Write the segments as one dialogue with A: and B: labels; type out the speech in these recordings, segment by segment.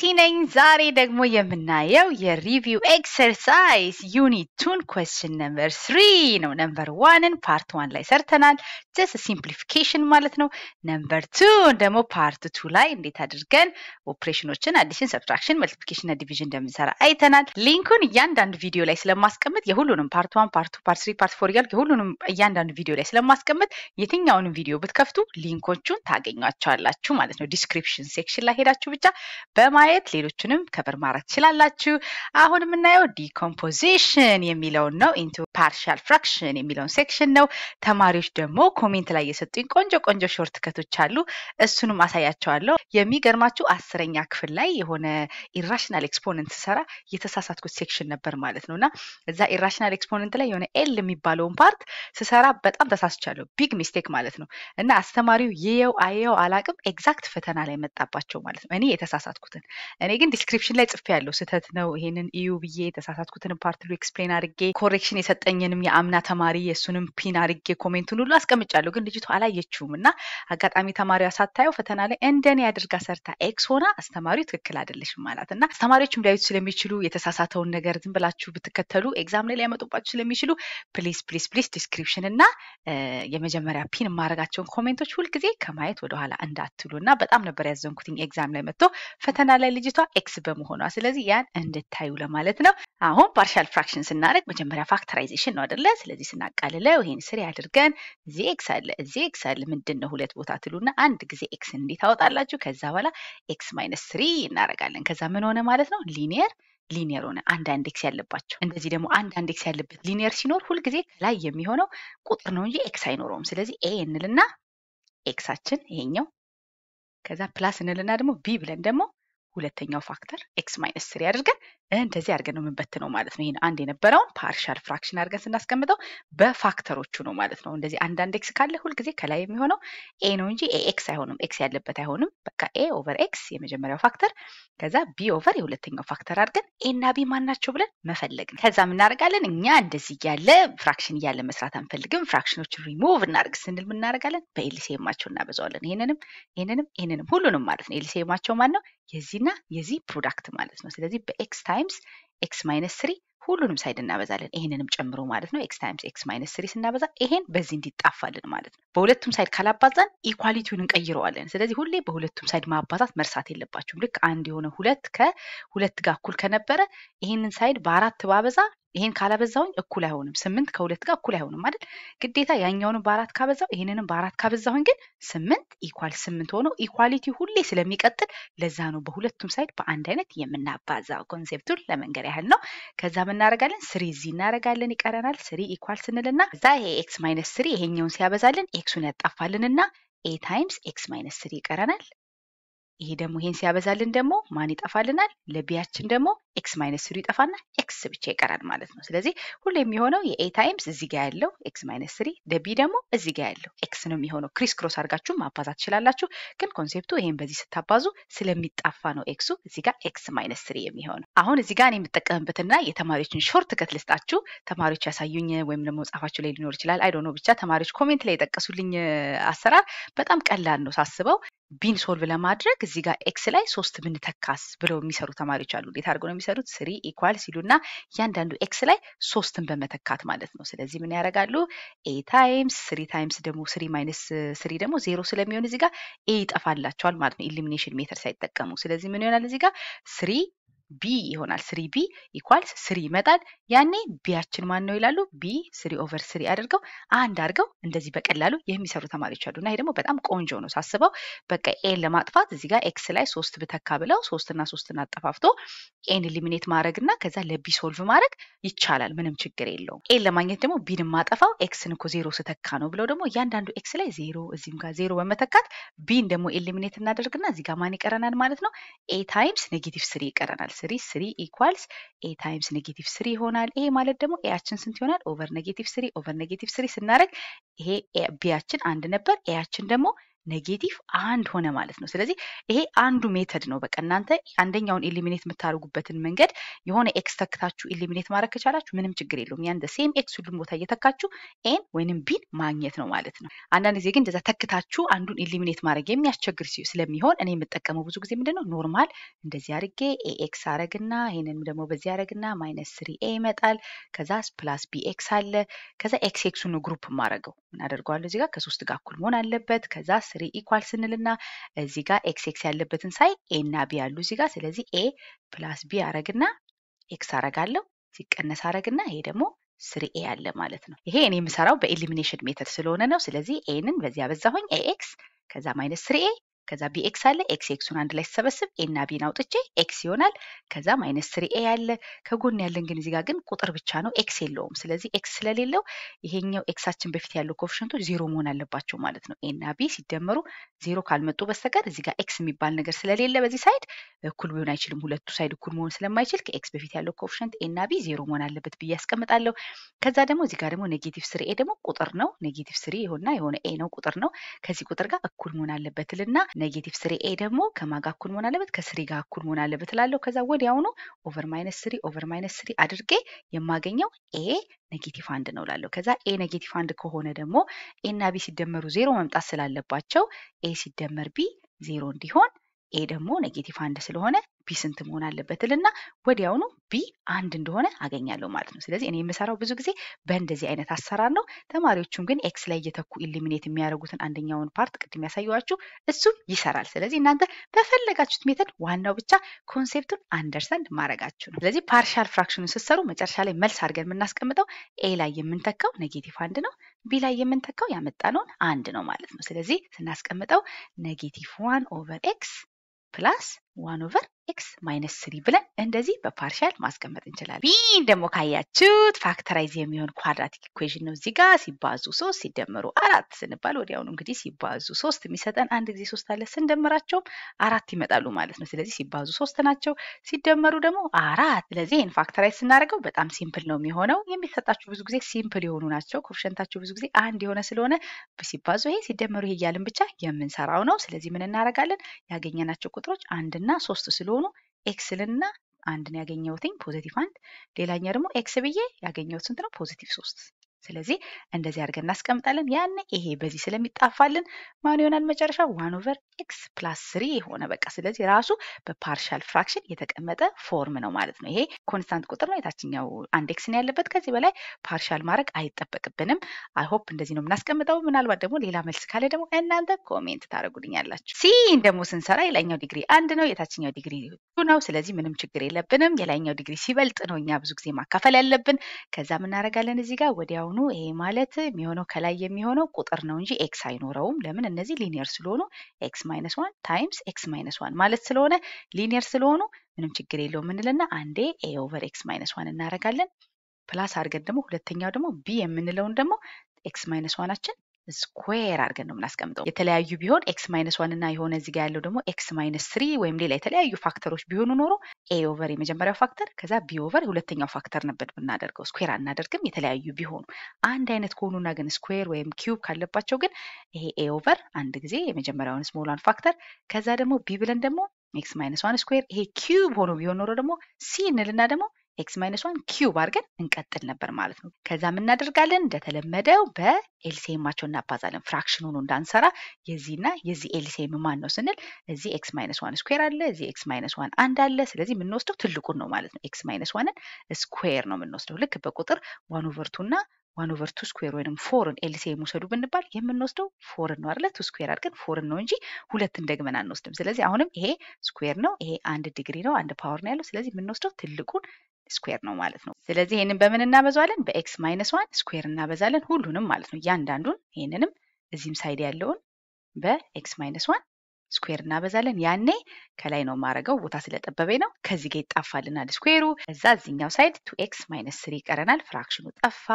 A: ቤቲ ነኝ። ዛሬ ደግሞ የምናየው የሪቪው ኤክሰርሳይዝ ዩኒቱን ቱን ኮስችን ነምበር ስሪ ነው። ነምበር ዋንን ፓርት ዋን ላይ ሰርተናል፣ ጀስ ሲምፕሊፊኬሽን ማለት ነው። ነምበር ቱ ደግሞ ፓርት ቱ ላይ እንዴት አድርገን ኦፕሬሽኖችን አዲሽን፣ ሰብትራክሽን፣ መልቲፕሊኬሽን እና ዲቪዥን እንደምንሰራ አይተናል። ሊንኩን እያንዳንዱ ቪዲዮ ላይ ስለማስቀምጥ የሁሉንም ፓርት ዋን፣ ፓርት ቱ፣ ፓርት ስሪ፣ ፓርት ፎር እያልኩ የሁሉንም እያንዳንዱ ቪዲዮ ላይ ስለማስቀምጥ የትኛውንም ቪዲዮ ብትከፍቱ ሊንኮቹን ታገኟቸዋላችሁ ማለት ነው። ዲስክሪፕሽን ሴክሽን ላይ ሄዳችሁ ብቻ በማ በማየት ሌሎቹንም ከበር ማድረግ ትችላላችሁ። አሁን የምናየው ዲኮምፖዚሽን የሚለውን ነው። ኢንቱ ፓርሻል ፍራክሽን የሚለውን ሴክሽን ነው። ተማሪዎች ደግሞ ኮሜንት ላይ የሰጡኝ ቆንጆ ቆንጆ ሾርት ከቶች አሉ። እሱንም አሳያቸዋለሁ። የሚገርማችሁ አስረኛ ክፍል ላይ የሆነ ኢራሽናል ኤክስፖነንት ስሰራ የተሳሳትኩት ሴክሽን ነበር ማለት ነው እና እዛ ኢራሽናል ኤክስፖነንት ላይ የሆነ ኤል የሚባለውን ፓርት ስሰራ በጣም ተሳስቻለሁ። ቢግ ሚስቴክ ማለት ነው እና አስተማሪው ይየው አየው አላቅም ኤግዛክት ፈተና ላይ መጣባቸው ማለት ነው እኔ የተሳሳትኩትን። እኔ ግን ዲስክሪፕሽን ላይ ጽፌ ያለው ስህተት ነው ይሄንን እዩ ብዬ የተሳሳትኩትን ፓርት ኤክስፕሌን አድርጌ ኮሬክሽን የሰጠ የዘጠኝንም የአምና ተማሪ የእሱንም ፒን አድርጌ ኮሜንቱን ሁሉ አስቀምጫለሁ። ግን ልጅቷ አላየችውም እና አጋጣሚ ተማሪዋ ሳታየው ፈተና ላይ እንደኔ አድርጋ ሰርታ ኤክስ ሆና አስተማሪው ትክክል አይደለሽም ማለት እና አስተማሪዎችም ሊያዩት ስለሚችሉ የተሳሳተውን ነገር ዝም ብላችሁ ብትከተሉ ኤግዛም ላይ ሊያመጡባችሁ ስለሚችሉ ፕሊስ ፕሊስ ፕሊስ ዲስክሪፕሽን እና የመጀመሪያ ፒን የማደርጋቸውን ኮሜንቶች ሁልጊዜ ከማየት ወደኋላ እንዳትሉ እና በጣም ነበር ያዘንኩትኝ ኤግዛም ላይ መጥቶ ፈተና ላይ ልጅቷ ኤክስ በመሆኗ ስለዚህ ያን እንድታዩ ለማለት ነው። አሁን ፓርሻል ፍራክሽን ስናደርግ መጀመሪያ ፋክተራይዜሽን ኢኩዌሽን ነው አደለ? ስለዚህ ስናቃልለው ይሄን ስሪ አድርገን እዚ ኤክስ አለ፣ እዚ ኤክስ አለ። ምንድን ነው ሁለት ቦታ ትሉና አንድ ጊዜ ኤክስን እንዴት ታወጣላችሁ። ከዛ በኋላ ኤክስ ማይነስ ስሪ እናረጋለን ከዛ ምን ሆነ ማለት ነው ሊኒየር ሊኒየር ሆነ። አንድ አንድ ኤክስ ያለባቸው እንደዚህ ደግሞ አንድ አንድ ኤክስ ያለበት ሊኒየር ሲኖር ሁልጊዜ ከላይ የሚሆነው ቁጥር ነው እንጂ ኤክስ አይኖረውም። ስለዚህ ኤ እንልና ኤክሳችን ይሄኛው ከዛ ፕላስ እንልና ደግሞ ቢ ብለን ደግሞ ሁለተኛው ፋክተር ኤክስ ማይነስ ስሪ አድርገን እንደዚህ አድርገን ነው የምንበትነው ማለት ነው። ይህን አንድ የነበረውን ፓርሻል ፍራክሽን አድርገን ስናስቀምጠው በፋክተሮቹ ነው ማለት ነው። እንደዚህ አንዳንድ ኤክስ ካለ ሁልጊዜ ከላይ የሚሆነው ኤ ነው እንጂ ኤ ኤክስ አይሆንም። ኤክስ ያለበት አይሆንም። በቃ ኤ ኦቨር ኤክስ የመጀመሪያው ፋክተር፣ ከዛ ቢ ኦቨር የሁለተኛው ፋክተር አድርገን ኤ እና ቢ ማን ናቸው ብለን መፈለግ ነው። ከዛ ምናደርጋለን እኛ እንደዚህ እያለ ፍራክሽን እያለ መስራት አንፈልግም። ፍራክሽኖችን ሪሙቭ እናደርግ ስንል ምናደርጋለን በኤልሲኤማቸው እናበዛዋለን። ይህንንም ይህንንም ይህንንም ሁሉንም ማለት ነው። ኤልሲኤማቸው ማን ነው? የዚህና የዚህ ፕሮዳክት ማለት ነው። ስለዚህ በኤክስ ታይምስ ኤክስ ማይነስ ስሪ ሁሉንም ሳይድ እናበዛለን፣ ይሄንንም ጨምሮ ማለት ነው። ኤክስ ታይምስ ኤክስ ማይነስ ስሪ ስናበዛ ይሄን በዚህ እንዲጣፋልን ማለት ነው። በሁለቱም ሳይድ ካላባዛን ኢኳሊቲውን እንቀይረዋለን። ስለዚህ ሁሌ በሁለቱም ሳይድ ማባዛት መርሳት የለባችሁም። ልክ አንድ የሆነ ሁለት ከሁለት ጋር እኩል ከነበረ ይሄንን ሳይድ በአራት ባበዛ ይሄን ካላበዛሁኝ እኩል አይሆንም። ስምንት ከሁለት ጋር እኩል አይሆንም አይደል? ግዴታ ያኛውንም በአራት ካበዛው ይሄንንም በአራት ካበዛሁኝ ግን ስምንት ኢኳል ስምንት ሆኖ ኢኳሊቲ ሁሌ ስለሚቀጥል ለዛ ነው በሁለቱም ሳይድ በአንድ አይነት የምናባዛው። ኮንሴፕቱን ለመንገር ያህል ነው። ከዛ ምናረጋለን ስሪ እዚህ እናረጋለን ይቀረናል። ስሪ ኢኳል ስንልና ከዛ ይሄ ኤክስ ማይነስ ስሪ ይሄኛውን ሲያበዛልን ኤክሱን ያጣፋልንና ኤ ታይምስ ኤክስ ማይነስ ስሪ ይቀረናል። ይሄ ደግሞ ይሄን ሲያበዛልን ደግሞ ማን ይጠፋልናል? ለቢያችን ደግሞ ኤክስ ማይነስ ስሪ ይጠፋና ኤክስ ብቻ ይቀራል ማለት ነው። ስለዚህ ሁሌ የሚሆነው የኤ ታይምስ እዚህ ጋር ያለው ኤክስ ማይነስ ስሪ ለቢ ደግሞ እዚህ ጋር ያለው ኤክስ ነው የሚሆነው። ክሪስ ክሮስ አድርጋችሁ ማባዛት ትችላላችሁ፣ ግን ኮንሴፕቱ ይሄን በዚህ ስታባዙ ስለሚጣፋ ነው ኤክሱ እዚህ ጋር ኤክስ ማይነስ ስሪ የሚሆነው። አሁን እዚህ ጋር የምጠቀምበትና የተማሪዎችን ሾርት ከት ልስጣችሁ። ተማሪዎች ያሳዩኝ ወይም ደግሞ መጽሐፋችሁ ላይ ሊኖር ይችላል አይዶ ነው። ብቻ ተማሪዎች ኮሜንት ላይ የጠቀሱልኝ አሰራር በጣም ቀላል ነው ሳስበው ቢን ሶልቭ ለማድረግ እዚህ ጋር ኤክስ ላይ ሶስት ብንተካስ ብለው የሚሰሩ ተማሪዎች አሉ። እንዴት አድርገው ነው የሚሰሩት? ስሪ ኢኳል ሲሉና እያንዳንዱ ኤክስ ላይ ሶስትን በመተካት ማለት ነው። ስለዚህ ምን ያደርጋሉ? ኤ ታይምስ ስሪ ታይምስ ደግሞ ስሪ ማይነስ ስሪ ደግሞ ዜሮ ስለሚሆን እዚህ ጋር ኤ ይጠፋላቸዋል ማለት ነው፣ ኢሊሚኔሽን ሜተር ሳይጠቀሙ። ስለዚህ ምን ይሆናል እዚህ ጋር ስሪ ቢ ይሆናል። ስሪ ቢ ኢኳልስ ስሪ ይመጣል። ያኔ ቢያችን ማን ነው ይላሉ። ቢ ስሪ ኦቨር ስሪ አድርገው አንድ አድርገው እንደዚህ በቀላሉ የሚሰሩ ተማሪዎች አሉ። እና ይሄ ደግሞ በጣም ቆንጆ ነው ሳስበው። በቃ ኤን ለማጥፋት እዚህ ጋር ኤክስ ላይ ሶስት ብተካ ብለው ሶስትና ሶስትን አጠፋፍቶ ኤን ኤሊሚኔት ማድረግ እና ከዛ ለቢ ሶልቭ ማድረግ ይቻላል። ምንም ችግር የለውም። ኤን ለማግኘት ደግሞ ቢን ማጠፋው ኤክስን እኮ ዜሮ ስተካ ነው ብለው ደግሞ እያንዳንዱ ኤክስ ላይ ዜሮ እዚህም ጋር ዜሮ በመተካት ቢን ደግሞ ኤሊሚኔት እናደርግና እዚህ ጋር ማን ይቀረናል ማለት ነው። ኤ ታይምስ ኔጌቲቭ ስሪ ይቀረናል። ስሪ ስሪ ኢኳልስ ኤ ታይምስ ኔጌቲቭ ስሪ ይሆናል። ይሄ ማለት ደግሞ ኤያችን ስንት ይሆናል? ኦቨር ኔጌቲቭ ስሪ ኦቨር ኔጌቲቭ ስሪ ስናደርግ ይሄ ቢያችን አንድ ነበር፣ ኤያችን ደግሞ ኔጌቲቭ አንድ ሆነ ማለት ነው። ስለዚህ ይሄ አንዱ ሜተድ ነው። በቃ እናንተ አንደኛውን ኤሊሚኔት የምታደርጉበትን መንገድ የሆነ ኤክስ ተክታችሁ ኤሊሚኔት ማድረግ ከቻላችሁ ምንም ችግር የለውም። ያን ሴም ኤክስ ሁሉም ቦታ እየተካችሁ ኤን ወይንም ቢን ማግኘት ነው ማለት ነው። አንዳንድ ጊዜ ግን እንደዛ ተክታችሁ አንዱን ኤሊሚኔት ማድረግ የሚያስቸግር ስለሚሆን እኔ የምጠቀመው ብዙ ጊዜ ምንድን ነው ኖርማል እንደዚህ አድርጌ ኤኤክስ አረግና ይህንንም ደግሞ በዚህ አረግና ማይነስ ስሪ ኤ ይመጣል። ከዛ ፕላስ ቢ ኤክስ አለ። ከዛ ኤክስ ኤክሱን ግሩፕ ማድረገው እናደርገዋለሁ እዚህ ከሶስት ጋር እኩል መሆን አለበት። ከዛ ስሪ ኢኳል ስንልና እዚህ ጋር ኤክስ ኤክስ ያለበትን ሳይ ኤ እና ቢ ያሉ እዚህ ጋር ስለዚህ ኤ ፕላስ ቢ አረግና ኤክስ አረጋለሁ ሲቀነስ አረግና ይሄ ደግሞ ስሪ ኤ አለ ማለት ነው። ይሄ እኔ የምሰራው በኤሊሚኔሽን ሜተድ ስለሆነ ነው። ስለዚህ ኤንን በዚህ ያበዛሁኝ ኤ ኤክስ ከዛ ማይነስ ስሪ ኤ ከዛ ቢኤክስ አለ ኤክስ ኤክሱን አንድ ላይ ሲሰበስብ ኤና ቢን አውጥቼ ኤክስ ይሆናል። ከዛ ማይነስ ስሪ ኤ አለ። ከጎን ያለን ግን እዚህ ጋር ግን ቁጥር ብቻ ነው ኤክስ የለውም። ስለዚህ ኤክስ ስለሌለው ይሄኛው ኤክሳችን በፊት ያለው ኮፍሽንቶች ዜሮ መሆን አለባቸው ማለት ነው። ኤና ቢ ሲደመሩ ዜሮ ካልመጡ በስተቀር እዚህ ጋር ኤክስ የሚባል ነገር ስለሌለ በዚህ ሳይድ እኩል ቢሆን አይችልም። ሁለቱ ሳይድ እኩል መሆን ስለማይችል ከኤክስ በፊት ያለው ኮፍሽንት ኤ ቢ ዜሮ መሆን አለበት ብዬ አስቀምጣለሁ። ከዛ ደግሞ እዚህ ጋር ደግሞ ኔጌቲቭ ስሪ ኤ ደግሞ ቁጥር ነው። ኔጌቲቭ ስሪ የሆና የሆነ ኤ ነው ቁጥር ነው። ከዚህ ቁጥር ጋር እኩል መሆን አለበትልና ኔጌቲቭ ስሪ ኤ ደግሞ ከማጋ እኩል መሆን አለበት ከስሪ ጋር እኩል መሆን አለበት ላለው ከዛ ወዲያውኑ ኦቨር ማይነስ ስሪ ኦቨር ማይነስ ስሪ አድርጌ የማገኘው ኤ ኔጌቲቭ አንድ ነው ላለው ከዛ ኤ ኔጌቲቭ አንድ ከሆነ ደግሞ ኤ እና ቢ ሲደመሩ ዜሮ መምጣት ስላለባቸው ኤ ሲደመር ቢ ዜሮ እንዲሆን ኤ ደግሞ ኔጌቲቭ አንድ ስለሆነ ቢ ስንት መሆን አለበት ልና ወዲያውኑ ቢ አንድ እንደሆነ አገኛለሁ ማለት ነው። ስለዚህ እኔ የምሰራው ብዙ ጊዜ በእንደዚህ አይነት አሰራር ነው። ተማሪዎቹም ግን ኤክስ ላይ እየተኩ ኢሊሚኔት የሚያደርጉትን አንደኛውን ፓርት ቅድም ያሳየዋችሁ እሱ ይሰራል። ስለዚህ እናንተ በፈለጋችሁት ሜተድ ዋናው ብቻ ኮንሴፕቱን አንደርሰንድ ማድረጋችሁ ነው። ስለዚህ ፓርሻል ፍራክሽኑን ስትሰሩ መጨረሻ ላይ መልስ አድርገን የምናስቀምጠው ኤ ላይ የምንተካው ኔጌቲቭ አንድ ነው፣ ቢ ላይ የምንተካው ያመጣነውን አንድ ነው ማለት ነው። ስለዚህ ስናስቀምጠው ኔጌቲቭ ዋን ኦቨር ኤክስ ፕላስ ዋን ኦቨር ኤክስ ማይነስ ስሪ ብለን እንደዚህ በፓርሻል ማስቀመጥ እንችላለን። ቢን ደግሞ ካያችሁት ፋክተራይዝ የሚሆን ኳድራቲክ ኢኩዌዥን ነው። እዚህ ጋር ሲባዙ ሶስት ሲደመሩ አራት ስንባል ወዲያውኑ እንግዲህ ሲባዙ ሶስት የሚሰጠን አንድ ጊዜ ሶስት አለ ስንደምራቸውም አራት ይመጣሉ ማለት ነው። ስለዚህ ሲባዙ ሶስት ናቸው፣ ሲደመሩ ደግሞ አራት። ስለዚህ ይህን ፋክተራይዝ ስናደርገው በጣም ሲምፕል ነው የሚሆነው። የሚሰጣችሁ ብዙ ጊዜ ሲምፕል የሆኑ ናቸው። ኮፍሸንታችሁ ብዙ ጊዜ አንድ የሆነ ስለሆነ ሲባዙ ይሄ ሲደመሩ ይሄ እያልን ብቻ የምንሰራው ነው። ስለዚህ ምን እናደርጋለን? ያገኘናቸው ቁጥሮች አንድና ሶስት ስለሆኑ ስለሆኑ ኤክስል አንድን አንድ ነው ያገኘሁትኝ አንድ ሌላኛ ደግሞ ኤክስ ብዬ ያገኘሁት ስንት ነው ፖዘቲቭ ሶስት ስለዚህ እንደዚህ አድርገን እናስቀምጣለን። ያን ይሄ በዚህ ስለሚጣፋልን ማን ይሆናል መጨረሻ ዋን ኦቨር ኤክስ ፕላስ ስሪ የሆነ በቃ ስለዚህ ራሱ በፓርሻል ፍራክሽን የተቀመጠ ፎርም ነው ማለት ነው። ይሄ ኮንስታንት ቁጥር ነው። የታችኛው አንድ ኤክስ ነው ያለበት። ከዚህ በላይ ፓርሻል ማድረግ አይጠበቅብንም። አይሆፕ እንደዚህ ነው የምናስቀምጠው። ምናልባት ደግሞ ሌላ መልስ ካለ ደግሞ እናንተ ኮሜንት ታደርጉልኛላችሁ። ሲን ደግሞ ስንሰራ የላይኛው ዲግሪ አንድ ነው፣ የታችኛው ዲግሪ ነው። ስለዚህ ምንም ችግር የለብንም። የላይኛው ዲግሪ ሲበልጥ ነው እኛ ብዙ ጊዜ ማካፈል ያለብን። ከዛ ምናደርጋለን እዚህ ጋር ወዲያውኑ በመሆኑ ይሄ ማለት የሚሆነው ከላይ የሚሆነው ቁጥር ነው እንጂ ኤክስ አይኖረውም። ለምን? እነዚህ ሊኒየር ስለሆኑ ኤክስ ማይነስ ዋን ታይምስ ኤክስ ማይነስ ዋን ማለት ስለሆነ ሊኒየር ስለሆኑ ምንም ችግር የለው የምንልና አንዴ ኤ ኦቨር ኤክስ ማይነስ ዋን እናደርጋለን። ፕላስ አድርገን ደግሞ ሁለተኛው ደግሞ ቢ የምንለውን ደግሞ ኤክስ ማይነስ ዋናችን ስኩዌር አድርገን ነው የምናስቀምጠው። የተለያዩ ቢሆን ኤክስ ማይነስ ዋን እና የሆነ እዚህ ጋ ያለው ደግሞ ኤክስ ማይነስ ስሪ ወይም ሌላ የተለያዩ ፋክተሮች ቢሆኑ ኖሮ ኤ ኦቨር የመጀመሪያው ፋክተር ከዛ ቢ ኦቨር የሁለተኛው ፋክተር ነበር ብናደርገው። ስኩዌር አናደርግም። የተለያዩ ቢሆኑ አንድ አይነት ከሆኑና ግን ስኩዌር ወይም ኪዩብ ካለባቸው ግን ይሄ ኤ ኦቨር አንድ ጊዜ የመጀመሪያውን ስሞላን ፋክተር ከዛ ደግሞ ቢ ብለን ደግሞ ኤክስ ማይነስ ዋን ስኩዌር ይሄ ኪዩብ ሆኖ ቢሆን ኖሮ ደግሞ ሲ እንልና ደግሞ ኤክስ ማይነስ ዋን ኪዩብ አድርገን እንቀጥል ነበር ማለት ነው። ከዛ የምናደርጋለን እንደተለመደው በኤልሲኤማቸው እናባዛለን። ፍራክሽን ሆኖ እንዳንሰራ የዚህና የዚህ ኤልሲኤም ማን ነው ስንል እዚህ ኤክስ ማይነስ ዋን ስኩዌር አለ፣ እዚህ ኤክስ ማይነስ ዋን አንድ አለ። ስለዚህ የምንወስደው ትልቁን ነው ማለት ነው። ኤክስ ማይነስ ዋንን ስኩዌር ነው የምንወስደው። ልክ በቁጥር ዋን ኦቨር ቱና ዋን ኦቨር ቱ ስኩዌር ወይም ፎርን ኤልሲኤም ውሰዱ ብንባል የምንወስደው ፎርን ነው አይደለ? ቱ ስኩዌር አድርገን ፎርን ነው እንጂ ሁለትን ደግመን አንወስድም። ስለዚህ አሁንም ይሄ ስኩዌር ነው፣ ይሄ አንድ ዲግሪ ነው፣ አንድ ፓወር ነው ያለው። ስለዚህ የምንወስደው ትልቁን ስኩዌር ነው ማለት ነው። ስለዚህ ይህንን በምን እናበዛዋለን? በኤክስ ማይነስ ዋን ስኩዌር እናበዛለን። ሁሉንም ማለት ነው እያንዳንዱን። ይህንንም እዚህም ሳይድ ያለውን በኤክስ ማይነስ ዋን ስኩዌር እናበዛለን። ያኔ ከላይ ነው የማረገው ቦታ ስለጠበበኝ ነው። ከዚህ ጋር ይጣፋልናል ስኩዌሩ። እዛ እዚኛው ሳይድ ቱ ኤክስ ማይነስ ስሪ ይቀረናል። ፍራክሽኑ ጠፋ።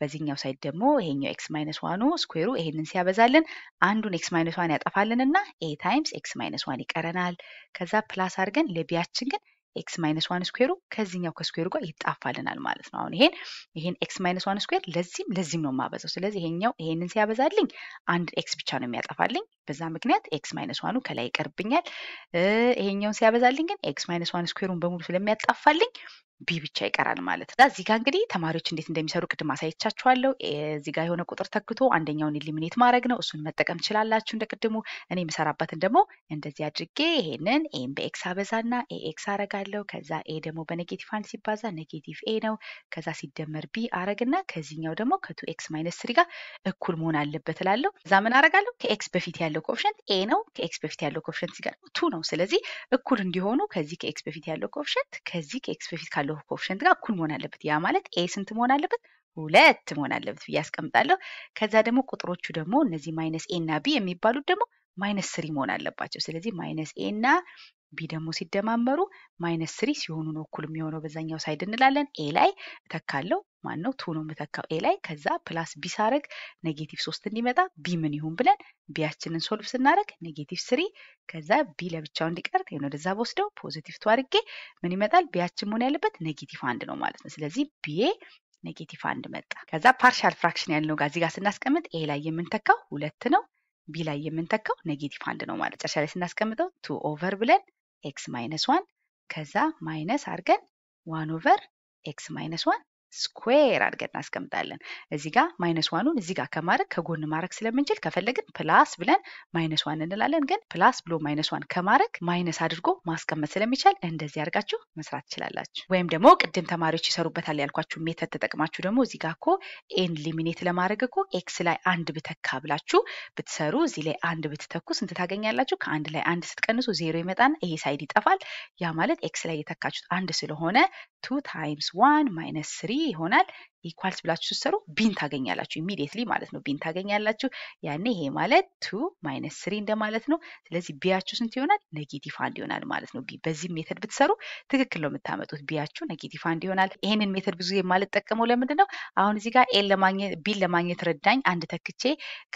A: በዚህኛው ሳይድ ደግሞ ይሄኛው ኤክስ ማይነስ ዋኑ ስኩዌሩ ይሄንን ሲያበዛልን አንዱን ኤክስ ማይነስ ዋን ያጠፋልንና ኤ ታይምስ ኤክስ ማይነስ ዋን ይቀረናል። ከዛ ፕላስ አድርገን ለቢያችን ግን ኤክስ ማይነስ ዋን ስኩዌሩ ከዚህኛው ከስኩዌሩ ጋር ይጣፋልናል ማለት ነው። አሁን ይሄን ይሄን ኤክስ ማይነስ ዋን ስኩዌር ለዚህም ለዚህም ነው የማበዛው። ስለዚህ ይሄኛው ይሄንን ሲያበዛልኝ አንድ ኤክስ ብቻ ነው የሚያጠፋልኝ። በዛ ምክንያት ኤክስ ማይነስ ዋኑ ከላይ ይቀርብኛል። ይሄኛውን ሲያበዛልኝ ግን ኤክስ ማይነስ ዋን ስኩዌሩን በሙሉ ስለሚያጣፋልኝ ቢ ብቻ ይቀራል ማለት ነው። እዚህ ጋር እንግዲህ ተማሪዎች እንዴት እንደሚሰሩ ቅድም አሳይቻችኋለሁ። እዚህ ጋር የሆነ ቁጥር ተክቶ አንደኛውን ኢሊሚኔት ማድረግ ነው። እሱን መጠቀም ትችላላችሁ እንደ ቅድሙ። እኔ የምሰራበትን ደግሞ እንደዚህ አድርጌ ይሄንን ኤም በኤክስ አበዛና ኤኤክስ አረጋለሁ። ከዛ ኤ ደግሞ በኔጌቲቭ አንድ ሲባዛ ኔጌቲቭ ኤ ነው። ከዛ ሲደመር ቢ አረግና ከዚህኛው ደግሞ ከቱ ኤክስ ማይነስ ስሪ ጋር እኩል መሆን አለበት እላለሁ። እዛ ምን አረጋለሁ? ከኤክስ በፊት ያለው ኮፍሸንት ኤ ነው። ከኤክስ በፊት ያለው ኮፍሸንት ሲጋር ቱ ነው። ስለዚህ እኩል እንዲሆኑ ከዚህ ከኤክስ በፊት ያለው ኮፍሸንት ከዚህ ከኤክስ በፊት ካለው ኮፍሽንት ጋር እኩል መሆን አለበት። ያ ማለት ኤ ስንት መሆን አለበት? ሁለት መሆን አለበት ብዬ አስቀምጣለሁ። ከዛ ደግሞ ቁጥሮቹ ደግሞ እነዚህ ማይነስ ኤ እና ቢ የሚባሉት ደግሞ ማይነስ ስሪ መሆን አለባቸው። ስለዚህ ማይነስ ኤ እና ቢ ደግሞ ሲደማመሩ ማይነስ ስሪ ሲሆኑ ነው እኩል የሚሆነው በዛኛው ሳይድ እንላለን። ኤ ላይ እተካለው ማን ነው ቱ ነው የምተካው ኤ ላይ ከዛ ፕላስ ቢ ሳረግ ኔጌቲቭ ሶስት እንዲመጣ ቢ ምን ይሁን ብለን ቢያችንን ሶልቭ ስናደረግ ኔጌቲቭ ስሪ ከዛ ቢ ለብቻው እንዲቀር ይህን ወደዛ በወስደው ፖዚቲቭ ቱ አድርጌ ምን ይመጣል ቢያችን መሆን ያለበት ኔጌቲቭ አንድ ነው ማለት ነው። ስለዚህ ቢኤ ኔጌቲቭ አንድ መጣ። ከዛ ፓርሻል ፍራክሽን ያልነው ጋር ጋር ስናስቀምጥ ኤ ላይ የምንተካው ሁለት ነው፣ ቢ ላይ የምንተካው ኔጌቲቭ አንድ ነው ማለት ጨርሻ ላይ ስናስቀምጠው ቱ ኦቨር ብለን ኤክስ ማይነስ ዋን ከዛ ማይነስ አድርገን ዋን ኦቨር ኤክስ ማይነስ ዋን ስኩዌር አድርገን እናስቀምጣለን። እዚህ ጋር ማይነስ ዋኑን እዚህ ጋር ከማድረግ ከጎን ማድረግ ስለምንችል ከፈለግን ፕላስ ብለን ማይነስ ዋን እንላለን። ግን ፕላስ ብሎ ማይነስ ዋን ከማድረግ ማይነስ አድርጎ ማስቀመጥ ስለሚቻል እንደዚህ አድርጋችሁ መስራት ትችላላችሁ። ወይም ደግሞ ቅድም ተማሪዎች ይሰሩበታል ያልኳችሁ ሜተድ ተጠቅማችሁ ደግሞ እዚህ ጋር እኮ ኤን ሊሚኔት ለማድረግ እኮ ኤክስ ላይ አንድ ብተካ ብላችሁ ብትሰሩ እዚህ ላይ አንድ ብትተኩ ስንት ታገኛላችሁ? ከአንድ ላይ አንድ ስትቀንሱ ዜሮ ይመጣና ይሄ ሳይድ ይጠፋል። ያ ማለት ኤክስ ላይ የተካችሁት አንድ ስለሆነ ቱ ታይምስ ዋን ማይነስ ስሪ ይሆናል። ኢኳልስ ብላችሁ ስትሰሩ ቢን ታገኛላችሁ። ኢሚዲየትሊ ማለት ነው ቢን ታገኛላችሁ። ያኔ ይሄ ማለት ቱ ማይነስ ስሪ እንደማለት ነው። ስለዚህ ቢያችሁ ስንት ይሆናል? ኔጌቲቭ አንድ ይሆናል ማለት ነው። ቢ በዚህ ሜተድ ብትሰሩ ትክክል ነው የምታመጡት። ቢያችሁ ኔጌቲቭ አንድ ይሆናል። ይሄንን ሜተድ ብዙ የማልጠቀመው ለምንድን ነው? አሁን እዚህ ጋር ኤል ለማግኘት ቢን ለማግኘት ረዳኝ አንድ ተክቼ፣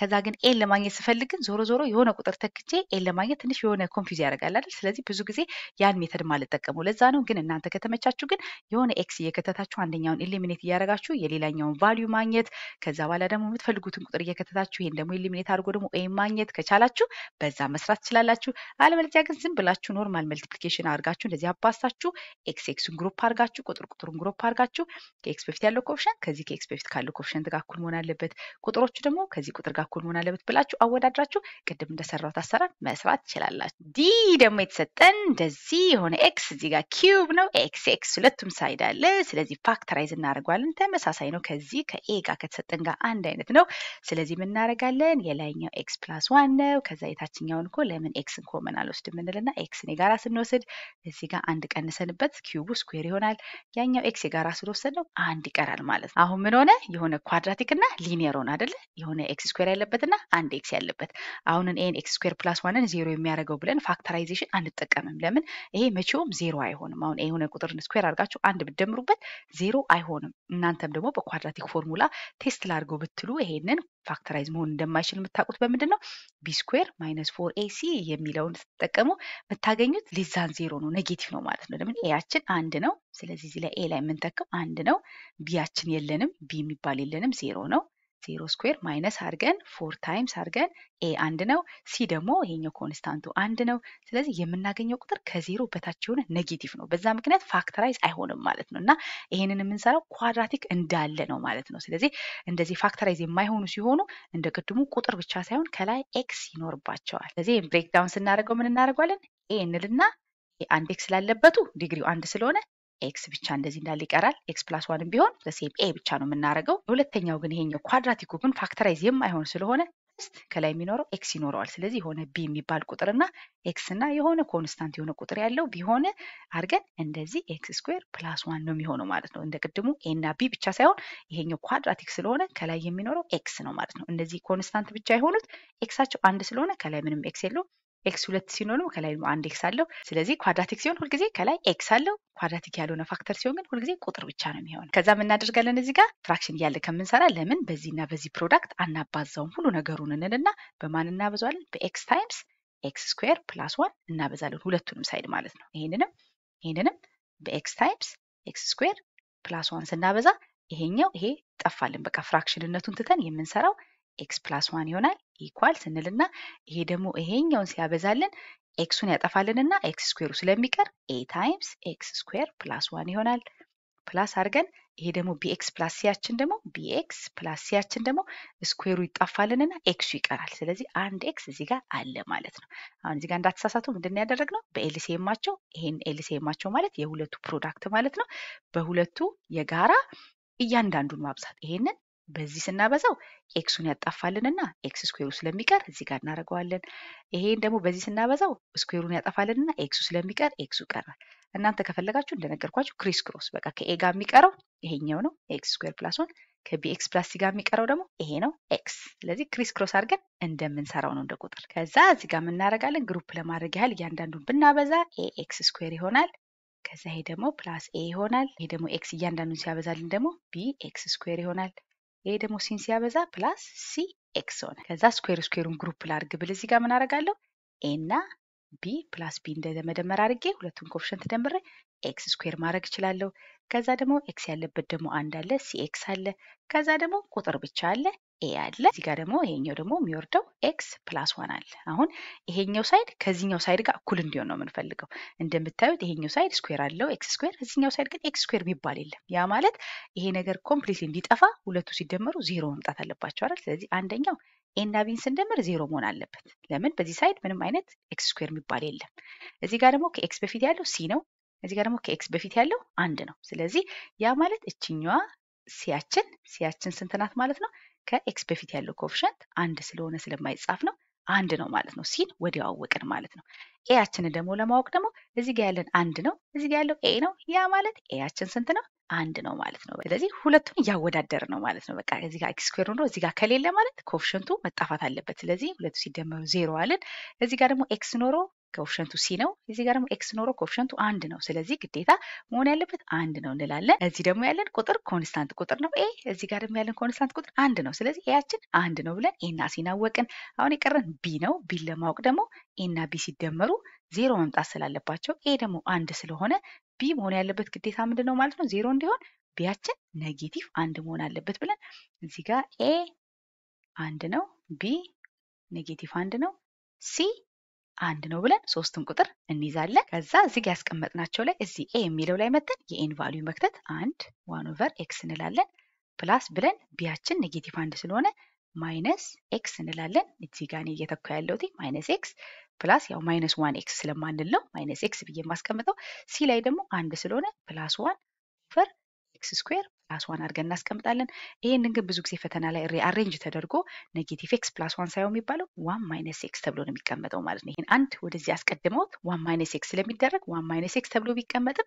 A: ከዛ ግን ኤል ለማግኘት ስፈልግ ግን ዞሮ ዞሮ የሆነ ቁጥር ተክቼ ኤል ለማግኘት ትንሽ የሆነ ኮንፊውዝ ያደርጋል አይደል? ስለዚህ ብዙ ጊዜ ያን ሜተድ ማልጠቀመው ለዛ ነው። ግን እናንተ ከተመቻችሁ ግን የሆነ ኤክስ እየከተታችሁ አንደኛውን ኢሊሚኔት እያደረጋችሁ የሌላኛውን ቫሊዩ ማግኘት ከዛ በኋላ ደግሞ የምትፈልጉትን ቁጥር እየከተታችሁ ይሄን ደግሞ ኢሊሚኔት አድርጎ ደግሞ ኤም ማግኘት ከቻላችሁ በዛ መስራት ትችላላችሁ። አለበለዚያ ግን ዝም ብላችሁ ኖርማል መልቲፕሊኬሽን አድርጋችሁ እንደዚህ አባስታችሁ ኤክስ ኤክሱን ግሩፕ አድርጋችሁ ቁጥር ቁጥሩን ግሩፕ አድርጋችሁ ከኤክስ በፊት ያለው ኮፍሸንት ከዚህ ከኤክስ በፊት ካለው ኮፍሸንት ጋር እኩል መሆን አለበት፣ ቁጥሮቹ ደግሞ ከዚህ ቁጥር ጋር እኩል መሆን አለበት ብላችሁ አወዳድራችሁ ቅድም እንደሰራሁት አሰራር መስራት ትችላላችሁ። ዲ ደግሞ የተሰጠን እንደዚህ የሆነ ኤክስ እዚህ ጋር ኪዩብ ነው ኤክስ ኤክስ ሁለቱም ሳይድ አለ። ስለዚህ ፋክተራይዝ እናደርገዋለን። ተመ ተመሳሳይ ነው። ከዚህ ከኤ ጋር ከተሰጠን ጋር አንድ አይነት ነው። ስለዚህ ምን እናደርጋለን? የላይኛው ኤክስ ፕላስ ዋን ነው። ከዛ የታችኛውን እኮ ለምን ኤክስን ኮመን አልወስድም እንልና ኤክስን የጋራ ስንወስድ እዚህ ጋር አንድ ቀንሰንበት ኪዩቡ ስኩዌር ይሆናል። ያኛው ኤክስ የጋራ ነው አንድ ይቀራል ማለት ነው። አሁን ምን ሆነ? የሆነ ኳድራቲክ እና ሊኒየር ሆነ አደለ? የሆነ ኤክስ ስኩዌር ያለበትና አንድ ኤክስ ያለበት። አሁንን ኤን ኤክስ ስኩዌር ፕላስ ዋንን ዜሮ የሚያደርገው ብለን ፋክተራይዜሽን አንጠቀምም። ለምን? ይሄ መቼውም ዜሮ አይሆንም። አሁን የሆነ ቁጥርን ስኩዌር አድርጋችሁ አንድ ብትደምሩበት ዜሮ አይሆንም። እናንተ ወይም ደግሞ በኳድራቲክ ፎርሙላ ቴስት ላድርገው ብትሉ ይሄንን ፋክተራይዝ መሆን እንደማይችል የምታውቁት በምንድን ነው? ቢ ማይነስ ፎር ኤሲ የሚለውን ስትጠቀሙ የምታገኙት ሊዛን ዜሮ ነው፣ ኔጌቲቭ ነው ማለት ነው። ለምን ኤያችን አንድ ነው። ስለዚህ ዚ ላይ ኤ ላይ የምንተክም አንድ ነው። ቢያችን የለንም፣ ቢ የሚባል የለንም፣ ዜሮ ነው። ዜሮ ስኩዌር ማይነስ አድርገን ፎር ታይምስ አድርገን ኤ አንድ ነው፣ ሲ ደግሞ ይሄኛው ኮንስታንቱ አንድ ነው። ስለዚህ የምናገኘው ቁጥር ከዜሮ በታች የሆነ ኔጌቲቭ ነው። በዛ ምክንያት ፋክተራይዝ አይሆንም ማለት ነው እና ይሄንን የምንሰራው ኳድራቲክ እንዳለ ነው ማለት ነው። ስለዚህ እንደዚህ ፋክተራይዝ የማይሆኑ ሲሆኑ እንደ ቅድሙ ቁጥር ብቻ ሳይሆን ከላይ ኤክስ ይኖርባቸዋል። ስለዚህ ብሬክዳውን ስናደርገው ምን እናደርገዋለን? ኤ እንልና አንድ ኤክስ ስላለበቱ ዲግሪው አንድ ስለሆነ ኤክስ ብቻ እንደዚህ እንዳለ ይቀራል። ኤክስ ፕላስ ዋንም ቢሆን ዘሴም ኤ ብቻ ነው የምናደርገው። ሁለተኛው ግን ይሄኛው ኳድራቲኩ ግን ፋክተራይዝ የማይሆን ስለሆነ ከላይ የሚኖረው ኤክስ ይኖረዋል። ስለዚህ የሆነ ቢ የሚባል ቁጥርና ኤክስ እና የሆነ ኮንስታንት የሆነ ቁጥር ያለው ቢሆን አድርገን እንደዚህ ኤክስ ስኩዌር ፕላስ ዋን ነው የሚሆነው ማለት ነው። እንደ ቅድሙ ኤ እና ቢ ብቻ ሳይሆን ይሄኛው ኳድራቲክ ስለሆነ ከላይ የሚኖረው ኤክስ ነው ማለት ነው። እነዚህ ኮንስታንት ብቻ የሆኑት ኤክሳቸው አንድ ስለሆነ ከላይ ምንም ኤክስ የለውም። ኤክስ ሁለት ሲሆንም ከላይ አንድ ኤክስ አለው። ስለዚህ ኳድራቲክ ሲሆን ሁልጊዜ ከላይ ኤክስ አለው። ኳድራቲክ ያልሆነ ፋክተር ሲሆን ግን ሁልጊዜ ቁጥር ብቻ ነው የሚሆነው። ከዛ እናደርጋለን እዚህ ጋር ፍራክሽን እያለ ከምንሰራ ለምን በዚህና በዚህ ፕሮዳክት አናባዛውም ሁሉ ነገሩን እንልና በማን እናበዛዋለን? በኤክስ ታይምስ ኤክስ ስኩዌር ፕላስ ዋን እናበዛለን። ሁለቱንም ሳይድ ማለት ነው። ይሄንንም ይሄንንም በኤክስ ታይምስ ኤክስ ስኩዌር ፕላስ ዋን ስናበዛ ይሄኛው ይሄ ጠፋልን። በቃ ፍራክሽንነቱን ትተን የምንሰራው ኤክስ ፕላስ ዋን ይሆናል ኢኳል ስንልና ይሄ ደግሞ ይሄኛውን ሲያበዛልን ኤክሱን ያጠፋልንና ኤክስ ስኩዌሩ ስለሚቀር ኤ ታይምስ ኤክስ ስኩዌር ፕላስ ዋን ይሆናል። ፕላስ አድርገን ይሄ ደግሞ ቢኤክስ ፕላስ ሲያችን ደግሞ ቢኤክስ ፕላስ ሲያችን ደግሞ ስኩዌሩ ይጣፋልንና ኤክሱ ይቀራል። ስለዚህ አንድ ኤክስ እዚህ ጋር አለ ማለት ነው። አሁን እዚህ ጋር እንዳትሳሳቱ ምንድን ያደረግነው በኤልሲኤማቸው ይሄን ኤልሲኤማቸው ማለት የሁለቱ ፕሮዳክት ማለት ነው። በሁለቱ የጋራ እያንዳንዱን ማብዛት ይሄንን በዚህ ስናበዛው ኤክሱን ያጣፋልንና ኤክስ ስኩዌሩ ስለሚቀር እዚህ ጋር እናደርገዋለን። ይሄን ደግሞ በዚህ ስናበዛው ስኩዌሩን ያጠፋልንና ኤክሱ ስለሚቀር ኤክሱ ቀራል። እናንተ ከፈለጋችሁ እንደነገርኳችሁ ክሪስ ክሮስ በቃ ከኤ ጋር የሚቀረው ይሄኛው ነው ኤክስ ስኩዌር ፕላስ ዋን፣ ከቢ ኤክስ ፕላስ ሲ ጋር የሚቀረው ደግሞ ይሄ ነው ኤክስ። ስለዚህ ክሪስ ክሮስ አድርገን እንደምንሰራው ነው እንደ ቁጥር። ከዛ እዚህ ጋር የምናደርጋለን ግሩፕ ለማድረግ ያህል እያንዳንዱን ብናበዛ ኤ ኤክስ ስኩዌር ይሆናል። ከዛ ይሄ ደግሞ ፕላስ ኤ ይሆናል። ይሄ ደግሞ ኤክስ እያንዳንዱን ሲያበዛልን ደግሞ ቢ ኤክስ ስኩዌር ይሆናል። ይሄ ደግሞ ሲን ሲያበዛ ፕላስ ሲ ኤክስ ሆነ። ከዛ ስኩዌር ስኩዌሩን ግሩፕ ላድርግ ብል እዚህ ጋር ምን አደርጋለሁ? ኤ እና ቢ ፕላስ ቢ እንደመደመር አድርጌ ሁለቱን ኮፍሽንት ደምሬ ኤክስ ስኩዌር ማድረግ እችላለሁ። ከዛ ደግሞ ኤክስ ያለበት ደግሞ አንድ አለ፣ ሲ ኤክስ አለ። ከዛ ደግሞ ቁጥር ብቻ አለ ኤ አለ። እዚህ ጋር ደግሞ ይሄኛው ደግሞ የሚወርደው ኤክስ ፕላስ ዋን አለ። አሁን ይሄኛው ሳይድ ከዚህኛው ሳይድ ጋር እኩል እንዲሆን ነው የምንፈልገው። እንደምታዩት ይሄኛው ሳይድ ስኩዌር አለው ኤክስ ስኩዌር፣ እዚህኛው ሳይድ ግን ኤክስ ስኩዌር የሚባል የለም። ያ ማለት ይሄ ነገር ኮምፕሊት እንዲጠፋ ሁለቱ ሲደመሩ ዜሮ መምጣት አለባቸው አይደል? ስለዚህ አንደኛው ኤና ቢን ስንደምር ዜሮ መሆን አለበት። ለምን? በዚህ ሳይድ ምንም አይነት ኤክስ ስኩዌር የሚባል የለም። እዚህ ጋር ደግሞ ከኤክስ በፊት ያለው ሲ ነው። እዚህ ጋር ደግሞ ከኤክስ በፊት ያለው አንድ ነው። ስለዚህ ያ ማለት እችኛዋ ሲያችን ሲያችን ስንት ናት ማለት ነው ከኤክስ በፊት ያለው ኮፍሸንት አንድ ስለሆነ ስለማይጻፍ ነው አንድ ነው ማለት ነው ሲን ወዲያው አወቅን ማለት ነው። ኤያችንን ደግሞ ለማወቅ ደግሞ እዚህ ጋር ያለን አንድ ነው፣ እዚህ ጋር ያለው ኤ ነው። ያ ማለት ኤያችን ስንት ነው? አንድ ነው ማለት ነው። ስለዚህ ሁለቱን እያወዳደር ነው ማለት ነው። በቃ እዚህ ጋር ኤክስ ስኩዌር ኖሮ እዚህ ጋር ከሌለ ማለት ኮፍሽንቱ መጣፋት አለበት። ስለዚህ ሁለቱ ሲደመሩ ዜሮ አለን። እዚህ ጋር ደግሞ ኤክስ ኖሮ ኮፍሸንቱ ሲ ነው። እዚህ ጋር ደግሞ ኤክስ ኖሮ ኮፍሸንቱ አንድ ነው። ስለዚህ ግዴታ መሆን ያለበት አንድ ነው እንላለን። እዚህ ደግሞ ያለን ቁጥር ኮንስታንት ቁጥር ነው። ኤ እዚህ ጋር ደግሞ ያለን ኮንስታንት ቁጥር አንድ ነው። ስለዚህ ኤያችን አንድ ነው ብለን ኤና ሲናወቅን አሁን የቀረን ቢ ነው። ቢን ለማወቅ ደግሞ ኤና ቢ ሲደመሩ ዜሮ መምጣት ስላለባቸው ኤ ደግሞ አንድ ስለሆነ ቢ መሆን ያለበት ግዴታ ምንድን ነው ማለት ነው ዜሮ እንዲሆን ቢያችን ኔጌቲቭ አንድ መሆን አለበት ብለን እዚህ ጋር ኤ አንድ ነው፣ ቢ ኔጌቲቭ አንድ ነው፣ ሲ አንድ ነው ብለን ሶስትን ቁጥር እንይዛለን። ከዛ እዚህ ያስቀመጥናቸው ላይ እዚህ ኤ የሚለው ላይ መተን የኤን ቫልዩ መክተት አንድ ዋን ኦቨር ኤክስ እንላለን። ፕላስ ብለን ቢያችን ኔጌቲቭ አንድ ስለሆነ ማይነስ ኤክስ እንላለን። እዚህ ጋር እኔ እየተኩ ያለሁት ማይነስ ኤክስ ፕላስ ያው ማይነስ ዋን ኤክስ ስለማንል ነው ማይነስ ኤክስ ብዬ የማስቀምጠው። ሲ ላይ ደግሞ አንድ ስለሆነ ፕላስ ዋን ኦቨር ኤክስ ስኩዌር ፕላስ ዋን አድርገን እናስቀምጣለን። ይህንን ግን ብዙ ጊዜ ፈተና ላይ ሪአሬንጅ ተደርጎ ኔጌቲቭ ኤክስ ፕላስ ዋን ሳይሆን የሚባለው ዋን ማይነስ ኤክስ ተብሎ ነው የሚቀመጠው ማለት ነው። ይህን አንድ ወደዚህ አስቀድመውት ዋን ማይነስ ኤክስ ስለሚደረግ ዋን ማይነስ ኤክስ ተብሎ ቢቀመጥም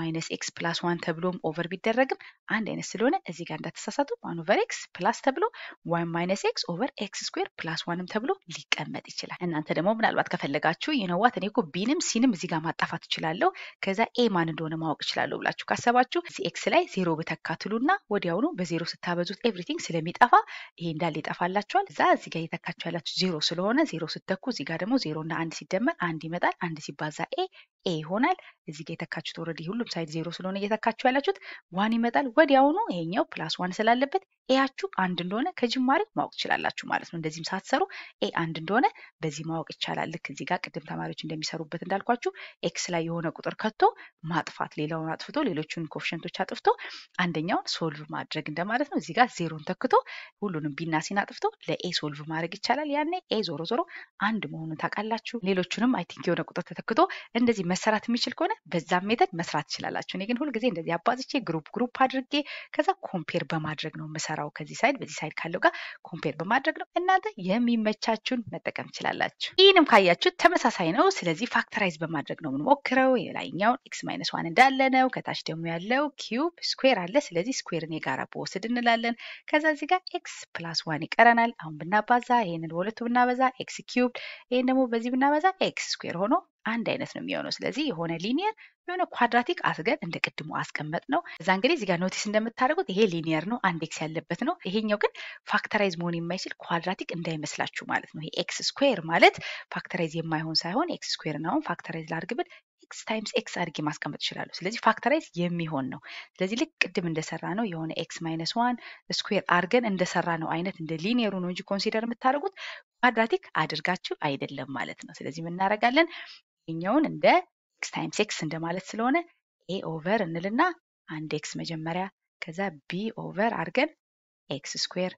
A: ማይነስ ኤክስ ፕላስ ዋን ተብሎም ኦቨር ቢደረግም አንድ አይነት ስለሆነ እዚህ ጋር እንዳተሳሳቱ ዋን ኦቨር ኤክስ ፕላስ ተብሎ ዋን ማይነስ ኤክስ ኦቨር ኤክስ ስኩዌር ፕላስ ዋንም ተብሎ ሊቀመጥ ይችላል። እናንተ ደግሞ ምናልባት ከፈለጋችሁ የነዋት እኔ እኮ ቢንም ሲንም እዚህ ጋር ማጣፋት እችላለሁ ከዛ ኤ ማን እንደሆነ ማወቅ እችላለሁ ብላችሁ ካሰባችሁ ኤክስ ላይ ዜሮ በተካቱ ትሉና ወዲያውኑ በዜሮ ስታበዙት ኤቭሪቲንግ ስለሚጠፋ ይሄ እንዳለ ይጠፋላችኋል። እዛ እዚህ ጋር እየተካችሁ ያላችሁ ዜሮ ስለሆነ ዜሮ ስተኩ እዚህ ጋር ደግሞ ዜሮ እና አንድ ሲደመር አንድ ይመጣል። አንድ ሲባዛ ኤ ኤ ይሆናል። እዚህ ጋር የተካችሁት ኦልሬዲ ሁሉም ሳይድ ዜሮ ስለሆነ እየተካችሁ ያላችሁት ዋን ይመጣል። ወዲያውኑ ይሄኛው ፕላስ ዋን ስላለበት ኤያችሁ አንድ እንደሆነ ከጅማሬ ማወቅ ትችላላችሁ ማለት ነው። እንደዚህም ሳትሰሩ ኤ አንድ እንደሆነ በዚህ ማወቅ ይቻላል። ልክ እዚህ ጋር ቅድም ተማሪዎች እንደሚሰሩበት እንዳልኳችሁ ኤክስ ላይ የሆነ ቁጥር ከቶ ማጥፋት ሌላውን አጥፍቶ ሌሎቹን ኮፍሸንቶች አጥፍቶ አንደኛው ይሄኛውን ሶልቭ ማድረግ እንደማለት ነው። እዚህ ጋር ዜሮን ተክቶ ሁሉንም ቢና አጥፍቶ ለኤ ሶልቭ ማድረግ ይቻላል። ያኔ ኤ ዞሮ ዞሮ አንድ መሆኑን ታውቃላችሁ። ሌሎቹንም አይ ቲንክ የሆነ ቁጥር ተተክቶ እንደዚህ መሰራት የሚችል ከሆነ በዛም ሜተድ መስራት ትችላላችሁ። እኔ ግን ሁልጊዜ እንደዚህ አባዝቼ ግሩፕ ግሩፕ አድርጌ ከዛ ኮምፔር በማድረግ ነው የምሰራው። ከዚህ ሳይድ በዚህ ሳይድ ካለው ጋር ኮምፔር በማድረግ ነው። እናንተ የሚመቻችሁን መጠቀም ትችላላችሁ። ይህንም ካያችሁት ተመሳሳይ ነው። ስለዚህ ፋክተራይዝ በማድረግ ነው የምንሞክረው። የላይኛውን ኤክስ ማይነስ ዋን እንዳለ ነው። ከታች ደግሞ ያለው ኪዩብ ስኩዌር አለ። ስለዚህ ስለዚህ ስኩዌርን የጋራ በወስድ እንላለን። ከዛ እዚህ ጋር ኤክስ ፕላስ ዋን ይቀረናል። አሁን ብናባዛ ይህንን በሁለቱ ብናበዛ ኤክስ ኪዩብ፣ ይህን ደግሞ በዚህ ብናበዛ ኤክስ ስኩዌር ሆኖ አንድ አይነት ነው የሚሆነው። ስለዚህ የሆነ ሊኒየር የሆነ ኳድራቲክ አስገን እንደ ቅድሙ አስቀመጥ ነው። እዛ እንግዲህ እዚጋ ኖቲስ እንደምታደርጉት ይሄ ሊኒየር ነው፣ አንድ ኤክስ ያለበት ነው። ይሄኛው ግን ፋክተራይዝ መሆን የማይችል ኳድራቲክ እንዳይመስላችሁ ማለት ነው። ይሄ ኤክስ ስኩዌር ማለት ፋክተራይዝ የማይሆን ሳይሆን ኤክስ ስኩዌርን አሁን ፋክተራይዝ ላድርግ ብል ኤክስ ታይምስ ኤክስ አድርጌ ማስቀመጥ እችላለሁ። ስለዚህ ፋክተራይዝ የሚሆን ነው። ስለዚህ ልክ ቅድም እንደሰራ ነው የሆነ ኤክስ ማይነስ ዋን ስኩዌር አድርገን እንደሰራ ነው አይነት እንደ ሊኒየሩ ነው እንጂ ኮንሲደር የምታደርጉት ኳድራቲክ አድርጋችሁ አይደለም ማለት ነው። ስለዚህ ምናደርጋለን ይኛውን እንደ ኤክስ ታይምስ ኤክስ እንደማለት ስለሆነ ኤ ኦቨር እንልና አንድ ኤክስ መጀመሪያ ከዛ ቢ ኦቨር አድርገን ኤክስ ስኩዌር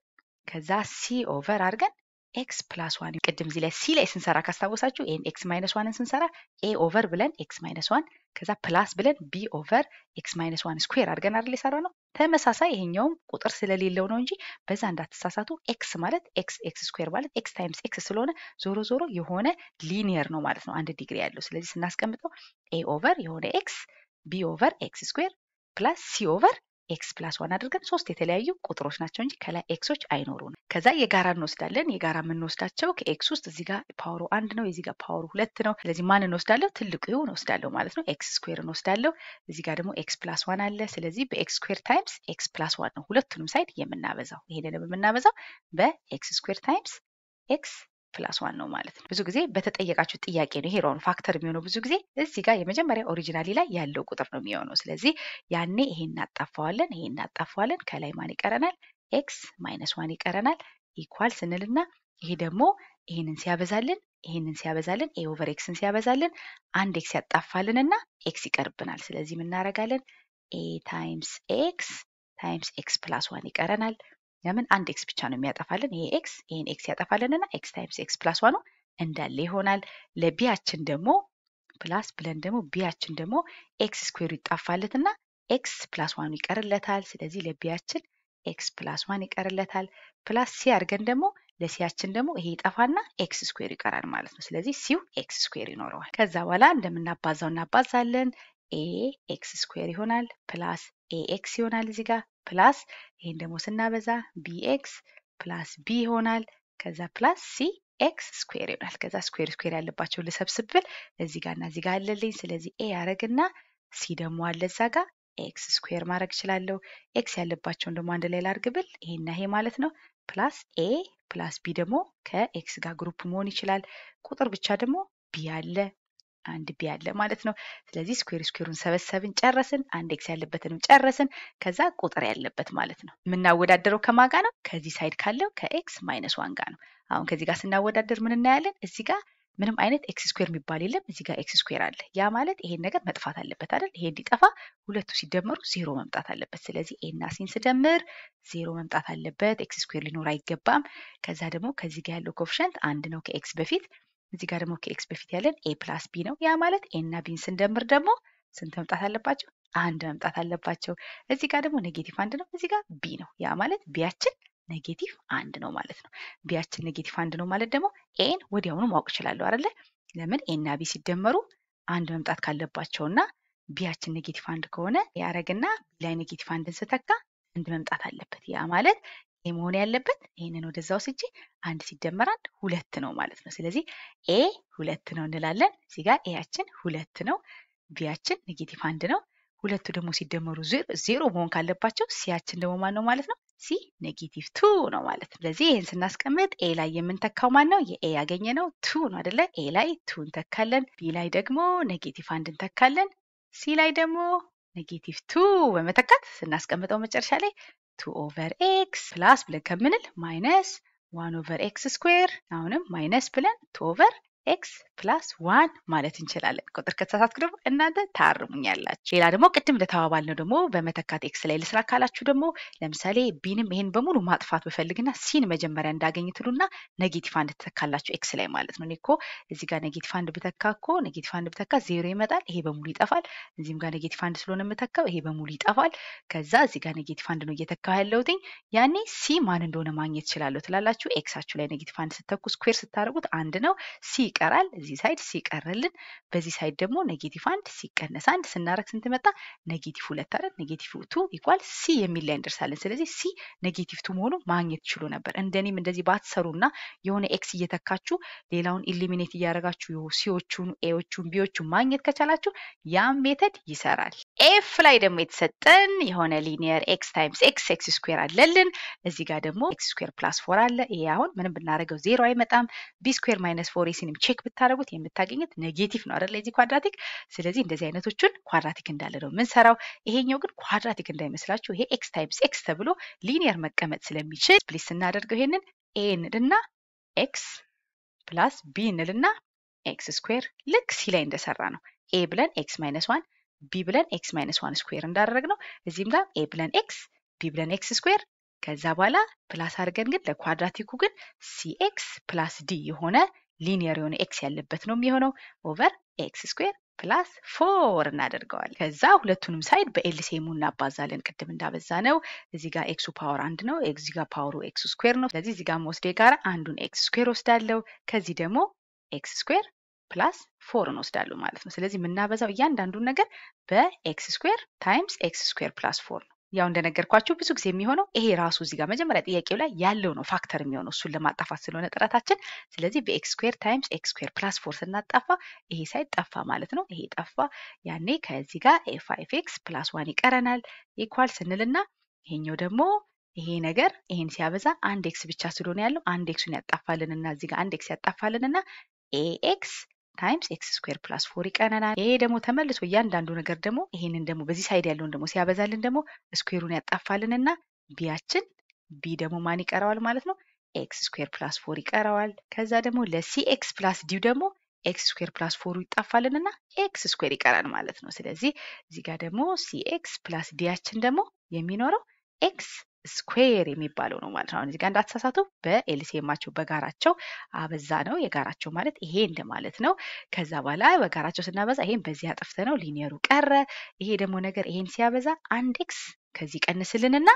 A: ከዛ ሲ ኦቨር አድርገን ኤክስ ፕላስ ዋን ቅድም እዚህ ላይ ሲ ላይ ስንሰራ ካስታወሳችሁ ይህን ኤክስ ማይነስ ዋንን ስንሰራ ኤ ኦቨር ብለን ኤክስ ማይነስ ዋን ከዛ ፕላስ ብለን ቢ ኦቨር ኤክስ ማይነስ ዋን ስኩዌር አድርገን አይደል የሰራ ነው። ተመሳሳይ ይሄኛውም ቁጥር ስለሌለው ነው እንጂ በዛ እንዳትሳሳቱ። ኤክስ ማለት ኤክስ ኤክስ ስኩዌር ማለት ኤክስ ታይምስ ኤክስ ስለሆነ ዞሮ ዞሮ የሆነ ሊኒየር ነው ማለት ነው፣ አንድ ዲግሪ ያለው። ስለዚህ ስናስቀምጠው ኤ ኦቨር የሆነ ኤክስ ቢ ኦቨር ኤክስ ስኩዌር ፕላስ ሲ ኦቨር ኤክስ ፕላስ ዋን አድርገን ሶስት የተለያዩ ቁጥሮች ናቸው እንጂ ከላይ ኤክሶች አይኖሩንም። ከዛ የጋራ እንወስዳለን። የጋራ የምንወስዳቸው ከኤክስ ውስጥ እዚህ ጋር ፓወሩ አንድ ነው፣ የዚህ ጋር ፓወሩ ሁለት ነው። ስለዚህ ማን እንወስዳለው? ትልቁ እንወስዳለሁ ማለት ነው። ኤክስ ስኩዌር እንወስዳለሁ። እዚህ ጋር ደግሞ ኤክስ ፕላስ ዋን አለ። ስለዚህ በኤክስ ስኩዌር ታይምስ ኤክስ ፕላስ ዋን ነው ሁለቱንም ሳይድ የምናበዛው። ይሄንንም የምናበዛው በኤክስ ስኩዌር ታይምስ ኤክስ ፕላስ ዋን ነው ማለት ነው። ብዙ ጊዜ በተጠየቃችሁ ጥያቄ ነው ይሄ ፋክተር የሚሆነው። ብዙ ጊዜ እዚ ጋር የመጀመሪያ ኦሪጂናሊ ላይ ያለው ቁጥር ነው የሚሆነው። ስለዚህ ያኔ ይሄ እናጣፋዋለን፣ ይሄ እናጣፋዋለን። ከላይ ማን ይቀረናል? ኤክስ ማይነስ ዋን ይቀረናል። ኢኳል ስንልና ይሄ ደግሞ ይሄንን ሲያበዛልን ይሄንን ሲያበዛልን ኤ ኦቨር ኤክስን ሲያበዛልን አንድ ኤክስ ያጣፋልን እና ኤክስ ይቀርብናል። ስለዚህ እናደርጋለን ኤ ታይምስ ኤክስ ታይምስ ኤክስ ፕላስ ዋን ይቀረናል ለምን አንድ ኤክስ ብቻ ነው የሚያጠፋልን። ይሄ ኤክስ ይሄን ኤክስ ያጠፋልንና ኤክስ ታይምስ ኤክስ ፕላስ ዋኑ እንዳለ ይሆናል። ለቢያችን ደግሞ ፕላስ ብለን ደግሞ ቢያችን ደግሞ ኤክስ ስኩዌሩ ይጣፋለትና ኤክስ ፕላስ ዋኑ ይቀርለታል። ስለዚህ ለቢያችን ኤክስ ፕላስ ዋን ይቀርለታል። ፕላስ ሲ አድርገን ደግሞ ለሲያችን ደግሞ ይሄ ይጠፋና ኤክስ ስኩዌር ይቀራል ማለት ነው። ስለዚህ ሲው ኤክስ ስኩዌር ይኖረዋል። ከዛ በኋላ እንደምናባዛው እናባዛለን። ኤ ኤክስ ስኩዌር ይሆናል ፕላስ ኤ ኤክስ ይሆናል እዚህ ጋር ፕላስ ይህን ደግሞ ስናበዛ ቢኤክስ ፕላስ ቢ ይሆናል። ከዛ ፕላስ ሲ ኤክስ ስኩዌር ይሆናል። ከዛ ስኩዌር ስኩዌር ያለባቸው ልሰብስብ ብል እዚህ ጋር እና እዚህ ጋር አለልኝ። ስለዚህ ኤ ያደረግና ሲ ደግሞ አለ እዛ ጋር ኤክስ ስኩዌር ማድረግ እችላለሁ። ኤክስ ያለባቸውን ደግሞ አንድ ላይ ላድርግ ብል ይሄና ይሄ ማለት ነው። ፕላስ ኤ ፕላስ ቢ ደግሞ ከኤክስ ጋር ግሩፕ መሆን ይችላል። ቁጥር ብቻ ደግሞ ቢ አለ አንድ ቢ አለ ማለት ነው። ስለዚህ ስኩዌር ስኩዌሩን ሰበሰብን፣ ጨረስን። አንድ ኤክስ ያለበትንም ጨረስን። ከዛ ቁጥር ያለበት ማለት ነው። የምናወዳደረው ከማጋ ነው? ከዚህ ሳይድ ካለው ከኤክስ ማይነስ ዋን ጋ ነው። አሁን ከዚህ ጋር ስናወዳደር ምን እናያለን? እዚህ ጋር ምንም አይነት ኤክስ ስኩዌር የሚባል የለም። እዚህ ጋር ኤክስ ስኩዌር አለ። ያ ማለት ይሄን ነገር መጥፋት አለበት አይደል? ይሄ እንዲጠፋ ሁለቱ ሲደመሩ ዜሮ መምጣት አለበት። ስለዚህ ኤና ሲን ስደምር ዜሮ መምጣት አለበት። ኤክስ ስኩዌር ሊኖር አይገባም። ከዛ ደግሞ ከዚህ ጋር ያለው ኮፍሸንት አንድ ነው ከኤክስ በፊት እዚህ ጋር ደግሞ ከኤክስ በፊት ያለን ኤ ፕላስ ቢ ነው። ያ ማለት ኤ እና ቢን ስንደምር ደግሞ ስንት መምጣት አለባቸው? አንድ መምጣት አለባቸው። እዚህ ጋር ደግሞ ኔጌቲቭ አንድ ነው፣ እዚህ ጋር ቢ ነው። ያ ማለት ቢያችን ኔጌቲቭ አንድ ነው ማለት ነው። ቢያችን ኔጌቲቭ አንድ ነው ማለት ደግሞ ኤን ወዲያውኑ ማወቅ እችላለሁ አይደለ? ለምን ኤ እና ቢ ሲደመሩ አንድ መምጣት እና ቢያችን ኔጌቲቭ አንድ ከሆነ ያረግና ላይ ኔጌቲቭ አንድን ስተካ አንድ መምጣት አለበት። ያ ማለት መሆን ያለበት ይህንን ወደዛ ወስጄ አንድ ሲደመር አንድ ሁለት ነው ማለት ነው። ስለዚህ ኤ ሁለት ነው እንላለን። እዚህ ጋር ኤያችን ሁለት ነው፣ ቢያችን ኔጌቲቭ አንድ ነው። ሁለቱ ደግሞ ሲደመሩ ዜሮ መሆን ካለባቸው ሲያችን ደግሞ ማን ነው ማለት ነው? ሲ ኔጌቲቭ ቱ ነው ማለት ነው። ስለዚህ ይህን ስናስቀምጥ ኤ ላይ የምንተካው ማን ነው? የኤ ያገኘ ነው ቱ ነው አደለ? ኤ ላይ ቱ እንተካለን፣ ቢ ላይ ደግሞ ኔጌቲቭ አንድ እንተካለን፣ ሲ ላይ ደግሞ ኔጌቲቭ ቱ በመተካት ስናስቀምጠው መጨረሻ ላይ ቱ ኦቨር ኤክስ ፕላስ ብለን ከምንል ማይነስ ዋን ኦቨር ኤክስ ስኩዌር አሁንም ማይነስ ብለን ቱ ኦቨር ኤክስ ፕላስ ዋን ማለት እንችላለን። ቁጥር ከተሳሳትኩ ደግሞ እናንተ ታርሙኛላችሁ። ሌላ ደግሞ ቅድም ለተባባል ነው ደግሞ በመተካት ኤክስ ላይ ልስራ ካላችሁ ደግሞ ለምሳሌ ቢንም ይሄን በሙሉ ማጥፋት ብፈልግና ሲን መጀመሪያ እንዳገኝ ትሉና ነጌቲቭ አንድ ትተካላችሁ ኤክስ ላይ ማለት ነው። እኔ እኮ እዚህ ጋር ኔጌቲቭ አንድ ብተካ እኮ ኔጌቲቭ አንድ ብተካ ዜሮ ይመጣል። ይሄ በሙሉ ይጠፋል። እዚህም ጋር ኔጌቲቭ አንድ ስለሆነ የምተካው ይሄ በሙሉ ይጠፋል። ከዛ እዚህ ጋር ኔጌቲቭ አንድ ነው እየተካ ያለሁትኝ። ያኔ ሲ ማን እንደሆነ ማግኘት ይችላለሁ ትላላችሁ። ኤክሳችሁ ላይ ኔጌቲቭ አንድ ስተኩ ስኩዌር ስታደርጉት አንድ ነው ሲ ይቀራል። እዚህ ሳይድ ሲቀርልን፣ በዚህ ሳይድ ደግሞ ኔጌቲቭ አንድ ሲቀነስ አንድ ስናረግ ስንት መጣ? ኔጌቲቭ ሁለት አይደል? ኔጌቲቭ ቱ ኢኳል ሲ የሚል ላይ እንደርሳለን። ስለዚህ ሲ ኔጌቲቭ ቱ መሆኑ ማግኘት ችሉ ነበር። እንደኔም እንደዚህ ባትሰሩና የሆነ ኤክስ እየተካችሁ ሌላውን ኢሊሚኔት እያደረጋችሁ ሲዎቹን፣ ኤዎቹን፣ ቢዎቹን ማግኘት ከቻላችሁ ያም ሜተድ ይሰራል። ኤፍ ላይ ደግሞ የተሰጠን የሆነ ሊኒየር ኤክስ ታይምስ ኤክስ ኤክስ ስኩዌር አለልን። እዚህ ጋር ደግሞ ኤክስ ስኩዌር ፕላስ ፎር አለ። ይሄ አሁን ምንም ብናደርገው ዜሮ አይመጣም። ቢ ስኩዌር ማይነስ ፎር ኤሲንም ቼክ ብታደረጉት የምታገኙት ኔጌቲቭ ነው አይደለ? የዚህ ኳድራቲክ። ስለዚህ እንደዚህ አይነቶቹን ኳድራቲክ እንዳለ ነው የምንሰራው። ይሄኛው ግን ኳድራቲክ እንዳይመስላችሁ ይሄ ኤክስ ታይምስ ኤክስ ተብሎ ሊኒየር መቀመጥ ስለሚችል ፕሊስ ስናደርገው ይሄንን ኤ እንልና ኤክስ ፕላስ ቢ እንልና ኤክስ ስኩዌር ልክ ሲ ላይ እንደሰራ ነው። ኤ ብለን ኤክስ ማይነስ ዋን ቢ ብለን ኤክስ ማይነስ ዋን ስኩዌር እንዳደረግ ነው። እዚህም ጋር ኤ ብለን ኤክስ ቢ ብለን ኤክስ ስኩዌር ከዛ በኋላ ፕላስ አድርገን ግን ለኳድራቲኩ ግን ሲኤክስ ፕላስ ዲ የሆነ ሊኒየር የሆነ ኤክስ ያለበት ነው የሚሆነው ኦቨር ኤክስ ስኩዌር ፕላስ ፎር እናደርገዋል ከዛ ሁለቱንም ሳይድ በኤልሲኤሙ እናባዛለን። ቅድም እንዳበዛ ነው። እዚ ጋር ኤክሱ ፓወር አንድ ነው፣ እዚህ ጋር ፓወሩ ኤክስ ስኩዌር ነው። ስለዚህ እዚህ ጋር ጋር አንዱን ኤክስ ስኩዌር ወስዳለው፣ ከዚህ ደግሞ ኤክስ ስኩዌር ፕላስ ፎር እንወስዳሉ ማለት ነው። ስለዚህ የምናበዛው እያንዳንዱን ነገር በኤክስ ስኩዌር ታይምስ ኤክስ ስኩዌር ፕላስ ፎር ነው። ያው እንደነገርኳችሁ ብዙ ጊዜ የሚሆነው ይሄ ራሱ እዚህ ጋር መጀመሪያ ጥያቄው ላይ ያለው ነው ፋክተር የሚሆነው እሱን ለማጣፋት ስለሆነ ጥረታችን። ስለዚህ በኤክስ ስኩዌር ታይምስ ኤክስ ስኩዌር ፕላስ ፎር ስናጣፋ ይሄ ሳይድ ጠፋ ማለት ነው። ይሄ ጠፋ። ያኔ ከዚህ ጋር ፋይቭ ኤክስ ፕላስ ዋን ይቀረናል ኢኳል ስንልና ይሄኛው ደግሞ ይሄ ነገር ይሄን ሲያበዛ አንድ ኤክስ ብቻ ስለሆነ ያለው አንድ ኤክሱን ያጣፋልንና እዚህ ጋር አንድ ኤክስ ያጣፋልንና ኤ ኤክስ ታይምስ ኤክስ ስኩዌር ፕላስ ፎር ይቀነናል። ይሄ ደግሞ ተመልሶ እያንዳንዱ ነገር ደግሞ ይሄንን ደግሞ በዚህ ሳይድ ያለውን ደግሞ ሲያበዛልን ደግሞ ስኩዌሩን እና ቢያችን ቢ ደግሞ ማን ይቀረዋል ማለት ነው ኤክስ ስኩዌር ፕላስ ፎር ይቀረዋል። ከዛ ደግሞ ለሲ ኤክስ ፕላስ ዲው ደግሞ ኤክስ ስኩዌር ፕላስ ፎሩ ይጣፋልንና ኤክስ ስኩዌር ይቀራል ማለት ነው። ስለዚህ እዚህ ጋር ደግሞ ሲኤክስ ፕላስ ዲያችን ደግሞ የሚኖረው ኤክስ ስኩዌር የሚባለው ነው ማለት ነው። አሁን እዚህ ጋር እንዳትሳሳተው በኤልሲኤማቸው በጋራቸው አበዛ ነው። የጋራቸው ማለት ይሄ እንደማለት ነው። ከዛ በኋላ በጋራቸው ስናበዛ ይሄን በዚህ አጠፍተ ነው ሊኒየሩ ቀረ። ይሄ ደግሞ ነገር ይሄን ሲያበዛ አንድ ኤክስ ከዚህ ቀንስልንና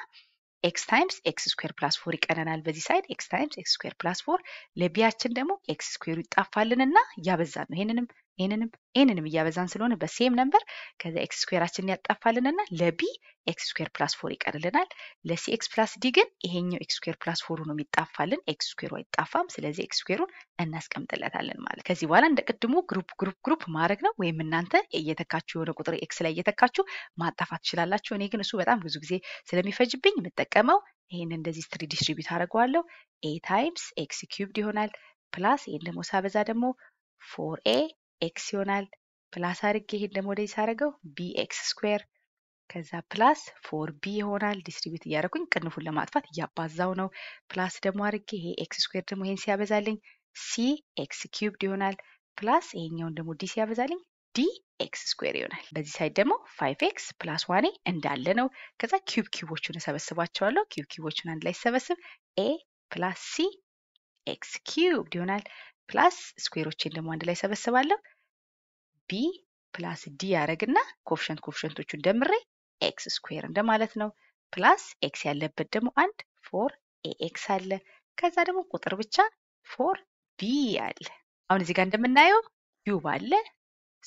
A: ኤክስ ታይምስ ኤክስ ስኩዌር ፕላስ ፎር ይቀረናል። በዚህ ሳይድ ኤክስ ታይምስ ኤክስ ስኩዌር ፕላስ ፎር ለቢያችን ደግሞ ኤክስ ስኩዌሩ ይጣፋልንና ያበዛ ነው። ይሄንንም ኤንንም ኤንንም እያበዛን ስለሆነ በሴም ነንበር ከዚ ኤክስ ስኩዌራችንን ያጣፋልንና ለቢ ኤክስ ስኩዌር ፕላስ ፎር ይቀርልናል። ለሲ ኤክስ ፕላስ ዲ ግን ይሄኛው ኤክስ ስኩዌር ፕላስ ፎሩ ነው የሚጣፋልን፣ ኤክስ ስኩዌሩ አይጣፋም። ስለዚህ ኤክስ ስኩዌሩን እናስቀምጥለታለን ማለት። ከዚህ በኋላ እንደ ቅድሙ ግሩፕ ግሩፕ ግሩፕ ማድረግ ነው፣ ወይም እናንተ እየተካችሁ የሆነ ቁጥር ኤክስ ላይ እየተካችሁ ማጣፋት ትችላላችሁ። እኔ ግን እሱ በጣም ብዙ ጊዜ ስለሚፈጅብኝ የምጠቀመው ይህን እንደዚህ ስትሪ ዲስትሪቢዩት አድርገዋለሁ። ኤ ታይምስ ኤክስ ኪዩብድ ይሆናል ፕላስ ይህን ደግሞ ሳበዛ ደግሞ ፎር ኤ ኤክስ ይሆናል። ፕላስ አድርጌ ይሄን ደግሞ ወደዚህ ሳደርገው ቢ ኤክስ ስኩዌር ከዛ ፕላስ ፎር ቢ ይሆናል። ዲስትሪቢዩት እያደረኩኝ ቅንፉን ለማጥፋት እያባዛው ነው። ፕላስ ደግሞ አድርጌ ይሄ ኤክስ ስኩዌር ደግሞ ይሄን ሲያበዛልኝ ሲ ኤክስ ኪዩብድ ይሆናል። ፕላስ ይሄኛውን ደግሞ ዲ ሲያበዛልኝ ዲ ኤክስ ስኩዌር ይሆናል። በዚህ ሳይድ ደግሞ ፋይቭ ኤክስ ፕላስ ዋኔ እንዳለ ነው። ከዛ ኪዩብ ኪዩቦቹን እሰበስባቸዋለሁ። ኪዩብ ኪዩቦቹን አንድ ላይ ሰበስብ ኤ ፕላስ ሲ ኤክስ ኪዩብድ ይሆናል። ፕላስ ስኩዌሮችን ደግሞ አንድ ላይ ሰበስባለሁ። ቢ ፕላስ ዲ ያደረግና ኮፍሸንት ኮፍሸንቶቹን ደምሬ ኤክስ ስኩዌር እንደማለት ነው። ፕላስ ኤክስ ያለበት ደግሞ አንድ ፎር ኤኤክስ አለ። ከዛ ደግሞ ቁጥር ብቻ ፎር ቢ አለ። አሁን እዚህ ጋር እንደምናየው ኪዩብ አለ፣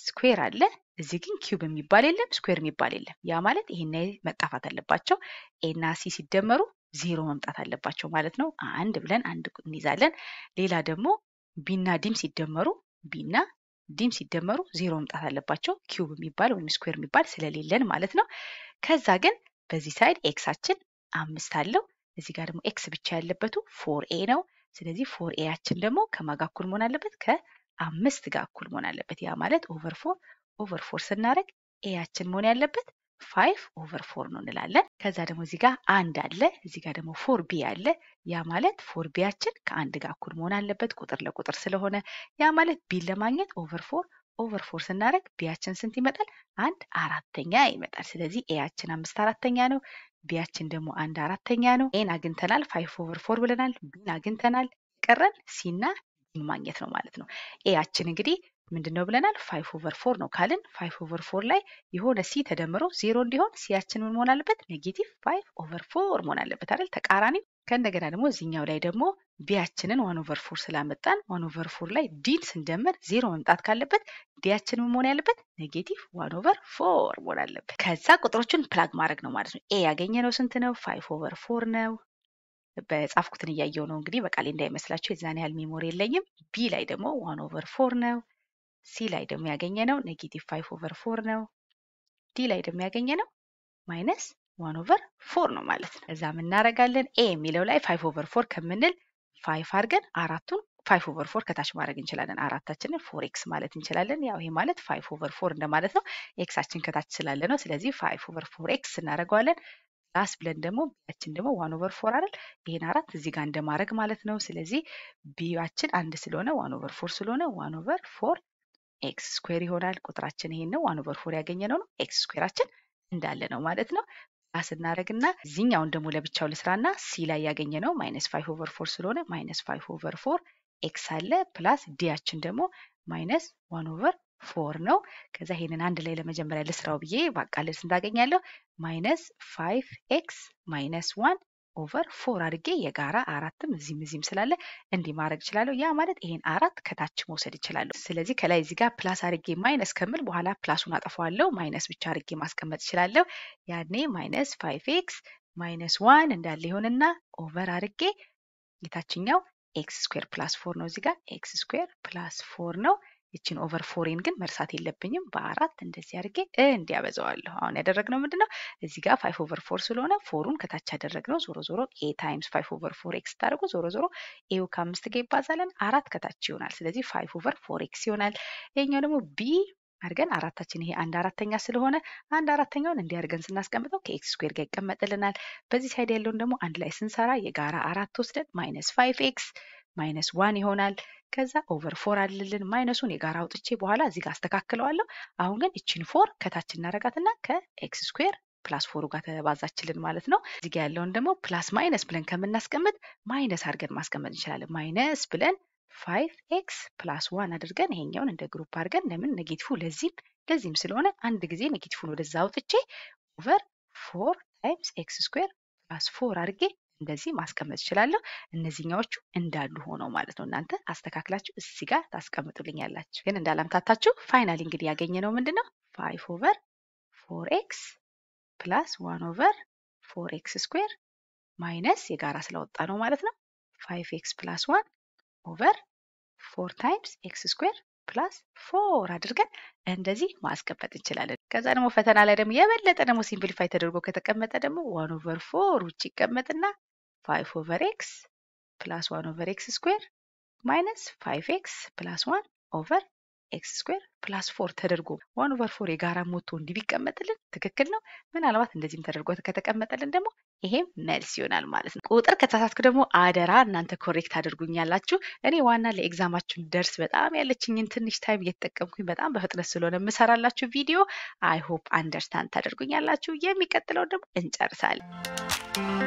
A: ስኩዌር አለ። እዚህ ግን ኪዩብ የሚባል የለም፣ ስኩዌር የሚባል የለም። ያ ማለት ይሄን መጣፋት አለባቸው። ኤና ሲ ሲደመሩ ዜሮ መምጣት አለባቸው ማለት ነው። አንድ ብለን አንድ እንይዛለን። ሌላ ደግሞ ቢና ዲም ሲደመሩ ቢና ዲም ሲደመሩ ዜሮ መምጣት አለባቸው። ኪዩብ የሚባል ወይም ስኩዌር የሚባል ስለሌለን ማለት ነው። ከዛ ግን በዚህ ሳይድ ኤክሳችን አምስት አለው። እዚህ ጋር ደግሞ ኤክስ ብቻ ያለበቱ ፎር ኤ ነው። ስለዚህ ፎር ኤያችን ደግሞ ከማጋ እኩል መሆን አለበት ከአምስት ጋር እኩል መሆን አለበት። ያ ማለት ኦቨር ፎር ኦቨር ፎር ስናደርግ ኤያችን መሆን ያለበት ፋይቭ ኦቨር ፎር ነው እንላለን። ከዛ ደግሞ እዚህ ጋር አንድ አለ፣ እዚህ ጋር ደግሞ ፎር ቢ አለ። ያ ማለት ፎር ቢያችን ከአንድ ጋር እኩል መሆን አለበት ቁጥር ለቁጥር ስለሆነ፣ ያ ማለት ቢን ለማግኘት ኦቨር ፎር ኦቨር ፎር ስናደርግ ቢያችን ስንት ይመጣል? አንድ አራተኛ ይመጣል። ስለዚህ ኤያችን አምስት አራተኛ ነው፣ ቢያችን ደግሞ አንድ አራተኛ ነው። ኤን አግኝተናል፣ ፋይቭ ኦቨር ፎር ብለናል። ቢን አግኝተናል። ቀረን ሲና ማግኘት ነው ማለት ነው። ኤያችን እንግዲህ ምንድን ነው ብለናል? ፋይቭ ኦቨር ፎር ነው ካልን ፋይቭ ኦቨር ፎር ላይ የሆነ ሲ ተደምሮ ዜሮ እንዲሆን ሲያችን ምን መሆን አለበት? ኔጌቲቭ ፋይቭ ኦቨር ፎር መሆን አለበት አይደል? ተቃራኒ ከእንደገና ደግሞ እዚኛው ላይ ደግሞ ቢያችንን ዋን ኦቨር ፎር ስላመጣን ዋን ኦቨር ፎር ላይ ዲን ስንደምር ዜሮ መምጣት ካለበት ዲያችን መሆን ያለበት ኔጌቲቭ ዋን ኦቨር ፎር መሆን አለበት። ከዛ ቁጥሮቹን ፕላግ ማድረግ ነው ማለት ነው። ኤ ያገኘ ነው ስንት ነው? ፋይቭ ኦቨር ፎር ነው። በጻፍኩትን እያየው ነው እንግዲህ በቃሌ እንዳይመስላችሁ የዛን ያህል ሜሞሪ የለኝም። ቢ ላይ ደግሞ ዋን ኦቨር ፎር ነው። ሲ ላይ ደግሞ ያገኘ ነው ኔጌቲቭ ፋይቭ ኦቨር ፎር ነው። ዲ ላይ ደግሞ ያገኘ ነው ማይነስ ዋን ኦቨር ፎር ነው ማለት ነው። እዛ ምናረጋለን ኤ የሚለው ላይ ፋይቭ ኦቨር ፎር ከምንል ፋይቭ አድርገን አራቱን ፋይቭ ኦቨር ፎር ከታች ማድረግ እንችላለን። አራታችንን ፎር ኤክስ ማለት እንችላለን። ያው ይሄ ማለት ፋይቭ ኦቨር ፎር እንደማለት ነው። ኤክሳችን ከታች ስላለ ነው። ስለዚህ ፋይቭ ኦቨር ፎር ኤክስ እናደርገዋለን። ፕላስ ብለን ደግሞ ቢያችን ደግሞ ዋን ኦቨር ፎር አይደል? ይሄን አራት እዚህ ጋር እንደማድረግ ማለት ነው። ስለዚህ ቢያችን አንድ ስለሆነ ዋን ኦቨር ፎር ስለሆነ ዋን ኦቨር ፎር ኤክስ ስኩዌር ይሆናል። ቁጥራችን ይሄን ነው። ዋን ኦቨር ፎር ያገኘነው ነው። ኤክስ ስኩዌራችን እንዳለ ነው ማለት ነው። ስናደረግና እዚህኛውን ደግሞ ለብቻው ልስራና ሲ ላይ ያገኘ ነው ማይነስ ፋይቭ ኦቨር ፎር ስለሆነ ማይነስ ፋይቭ ኦቨር ፎር ኤክስ አለ ፕላስ ዲያችን ደግሞ ማይነስ ዋን ኦቨር ፎር ነው። ከዛ ይሄንን አንድ ላይ ለመጀመሪያ ልስራው ብዬ ባቃልል ስንታገኛለሁ ማይነስ ፋይቭ ኤክስ ማይነስ ዋን ኦቨር ፎር አድርጌ የጋራ አራትም እዚህም እዚህም ስላለ እንዲህ ማድረግ እችላለሁ። ያ ማለት ይሄን አራት ከታች መውሰድ እችላለሁ። ስለዚህ ከላይ እዚህ ጋር ፕላስ አድርጌ ማይነስ ከምል በኋላ ፕላሱን አጠፋዋለሁ። ማይነስ ብቻ አድርጌ ማስቀመጥ እችላለሁ። ያኔ ማይነስ ፋይቭ ኤክስ ማይነስ ዋን እንዳለ ይሆንና ኦቨር አድርጌ የታችኛው ኤክስ ስኩዌር ፕላስ ፎር ነው። እዚህ ጋር ኤክስ ስኩዌር ፕላስ ፎር ነው። ይችን ኦቨር ፎሪን ግን መርሳት የለብኝም። በአራት እንደዚህ አድርጌ እንዲያበዛዋለሁ። አሁን ያደረግነው ምንድነው እዚህ ጋር ፋይቭ ኦቨር ፎር ስለሆነ ፎሩን ከታች ያደረግነው ዞሮ ዞሮ ኤ ታይምስ ፋይቭ ኦቨር ፎር ኤክስ ታደርጉ ዞሮ ዞሮ ኤው ከአምስት ጋር ይባዛለን አራት ከታች ይሆናል። ስለዚህ ፋይቭ ኦቨር ፎር ኤክስ ይሆናል። ይሄኛው ደግሞ ቢ አድርገን አራታችን ይሄ አንድ አራተኛ ስለሆነ አንድ አራተኛውን እንዲህ አድርገን ስናስቀምጠው ከኤክስ ስኩዌር ጋር ይቀመጥልናል። በዚህ ሳይድ ያለውን ደግሞ አንድ ላይ ስንሰራ የጋራ አራት ወስደን ማይነስ ፋይቭ ኤክስ ማይነስ ዋን ይሆናል። ከዛ ኦቨር ፎር አልልን ማይነሱን የጋራ አውጥቼ በኋላ እዚህ ጋር አስተካክለዋለሁ። አሁን ግን እችን ፎር ከታች እናረጋትና ከኤክስ ስኩዌር ፕላስ ፎሩ ጋር ተባዛችልን ማለት ነው። እዚህ ጋር ያለውን ደግሞ ፕላስ ማይነስ ብለን ከምናስቀምጥ ማይነስ አድርገን ማስቀመጥ እንችላለን። ማይነስ ብለን ፋይቭ ኤክስ ፕላስ ዋን አድርገን ይሄኛውን እንደ ግሩፕ አድርገን ለምን ኔጌቲፉ ለዚህም ለዚህም ስለሆነ አንድ ጊዜ ኔጌቲፉን ወደዛ አውጥቼ ኦቨር ፎር ታይምስ ኤክስ ስኩዌር ፕላስ ፎር አድርጌ እንደዚህ ማስቀመጥ እችላለሁ። እነዚህኛዎቹ እንዳሉ ሆነው ማለት ነው። እናንተ አስተካክላችሁ እዚህ ጋር ታስቀምጡልኛላችሁ። ግን እንዳላምታታችሁ ፋይናል እንግዲህ ያገኘ ነው ምንድን ነው ፋይቭ ኦቨር ፎር ኤክስ ፕላስ ዋን ኦቨር ፎር ኤክስ ስኩዌር ማይነስ የጋራ ስለወጣ ነው ማለት ነው ፋይቭ ኤክስ ፕላስ ዋን ኦቨር ፎር ታይምስ ኤክስ ስኩዌር ፕላስ ፎር አድርገን እንደዚህ ማስቀመጥ እንችላለን። ከዛ ደግሞ ፈተና ላይ ደግሞ የበለጠ ደግሞ ሲምፕሊፋይ ተደርጎ ከተቀመጠ ደግሞ ዋን ኦቨር ፎር ውጭ ይቀመጥና 5 over x plus 1 over x square ማይነስ 5x plus 1 ኦቨር ኤክስ ስኩዌር ፕላስ ፎር ተደርጎ ዋን ኦቨር ፎር የጋራ ሞቶ እንዲህ ቢቀመጥልን ትክክል ነው። ምናልባት እንደዚህም ተደርጎ ከተቀመጠልን ደግሞ ይሄም መልስ ይሆናል ማለት ነው። ቁጥር ከተሳሳትኩ ደግሞ አደራ እናንተ ኮሬክት አድርጉኛላችሁ እኔ ዋና ለኤግዛማችሁን ደርስ በጣም ያለችኝን ትንሽ ታይም እየተጠቀምኩኝ በጣም በፍጥነት ስለሆነ የምሰራላችሁ ቪዲዮ አይሆፕ አንደርስታንድ ታደርጉኝ የሚቀጥለውን ደግሞ እንጨርሳለን።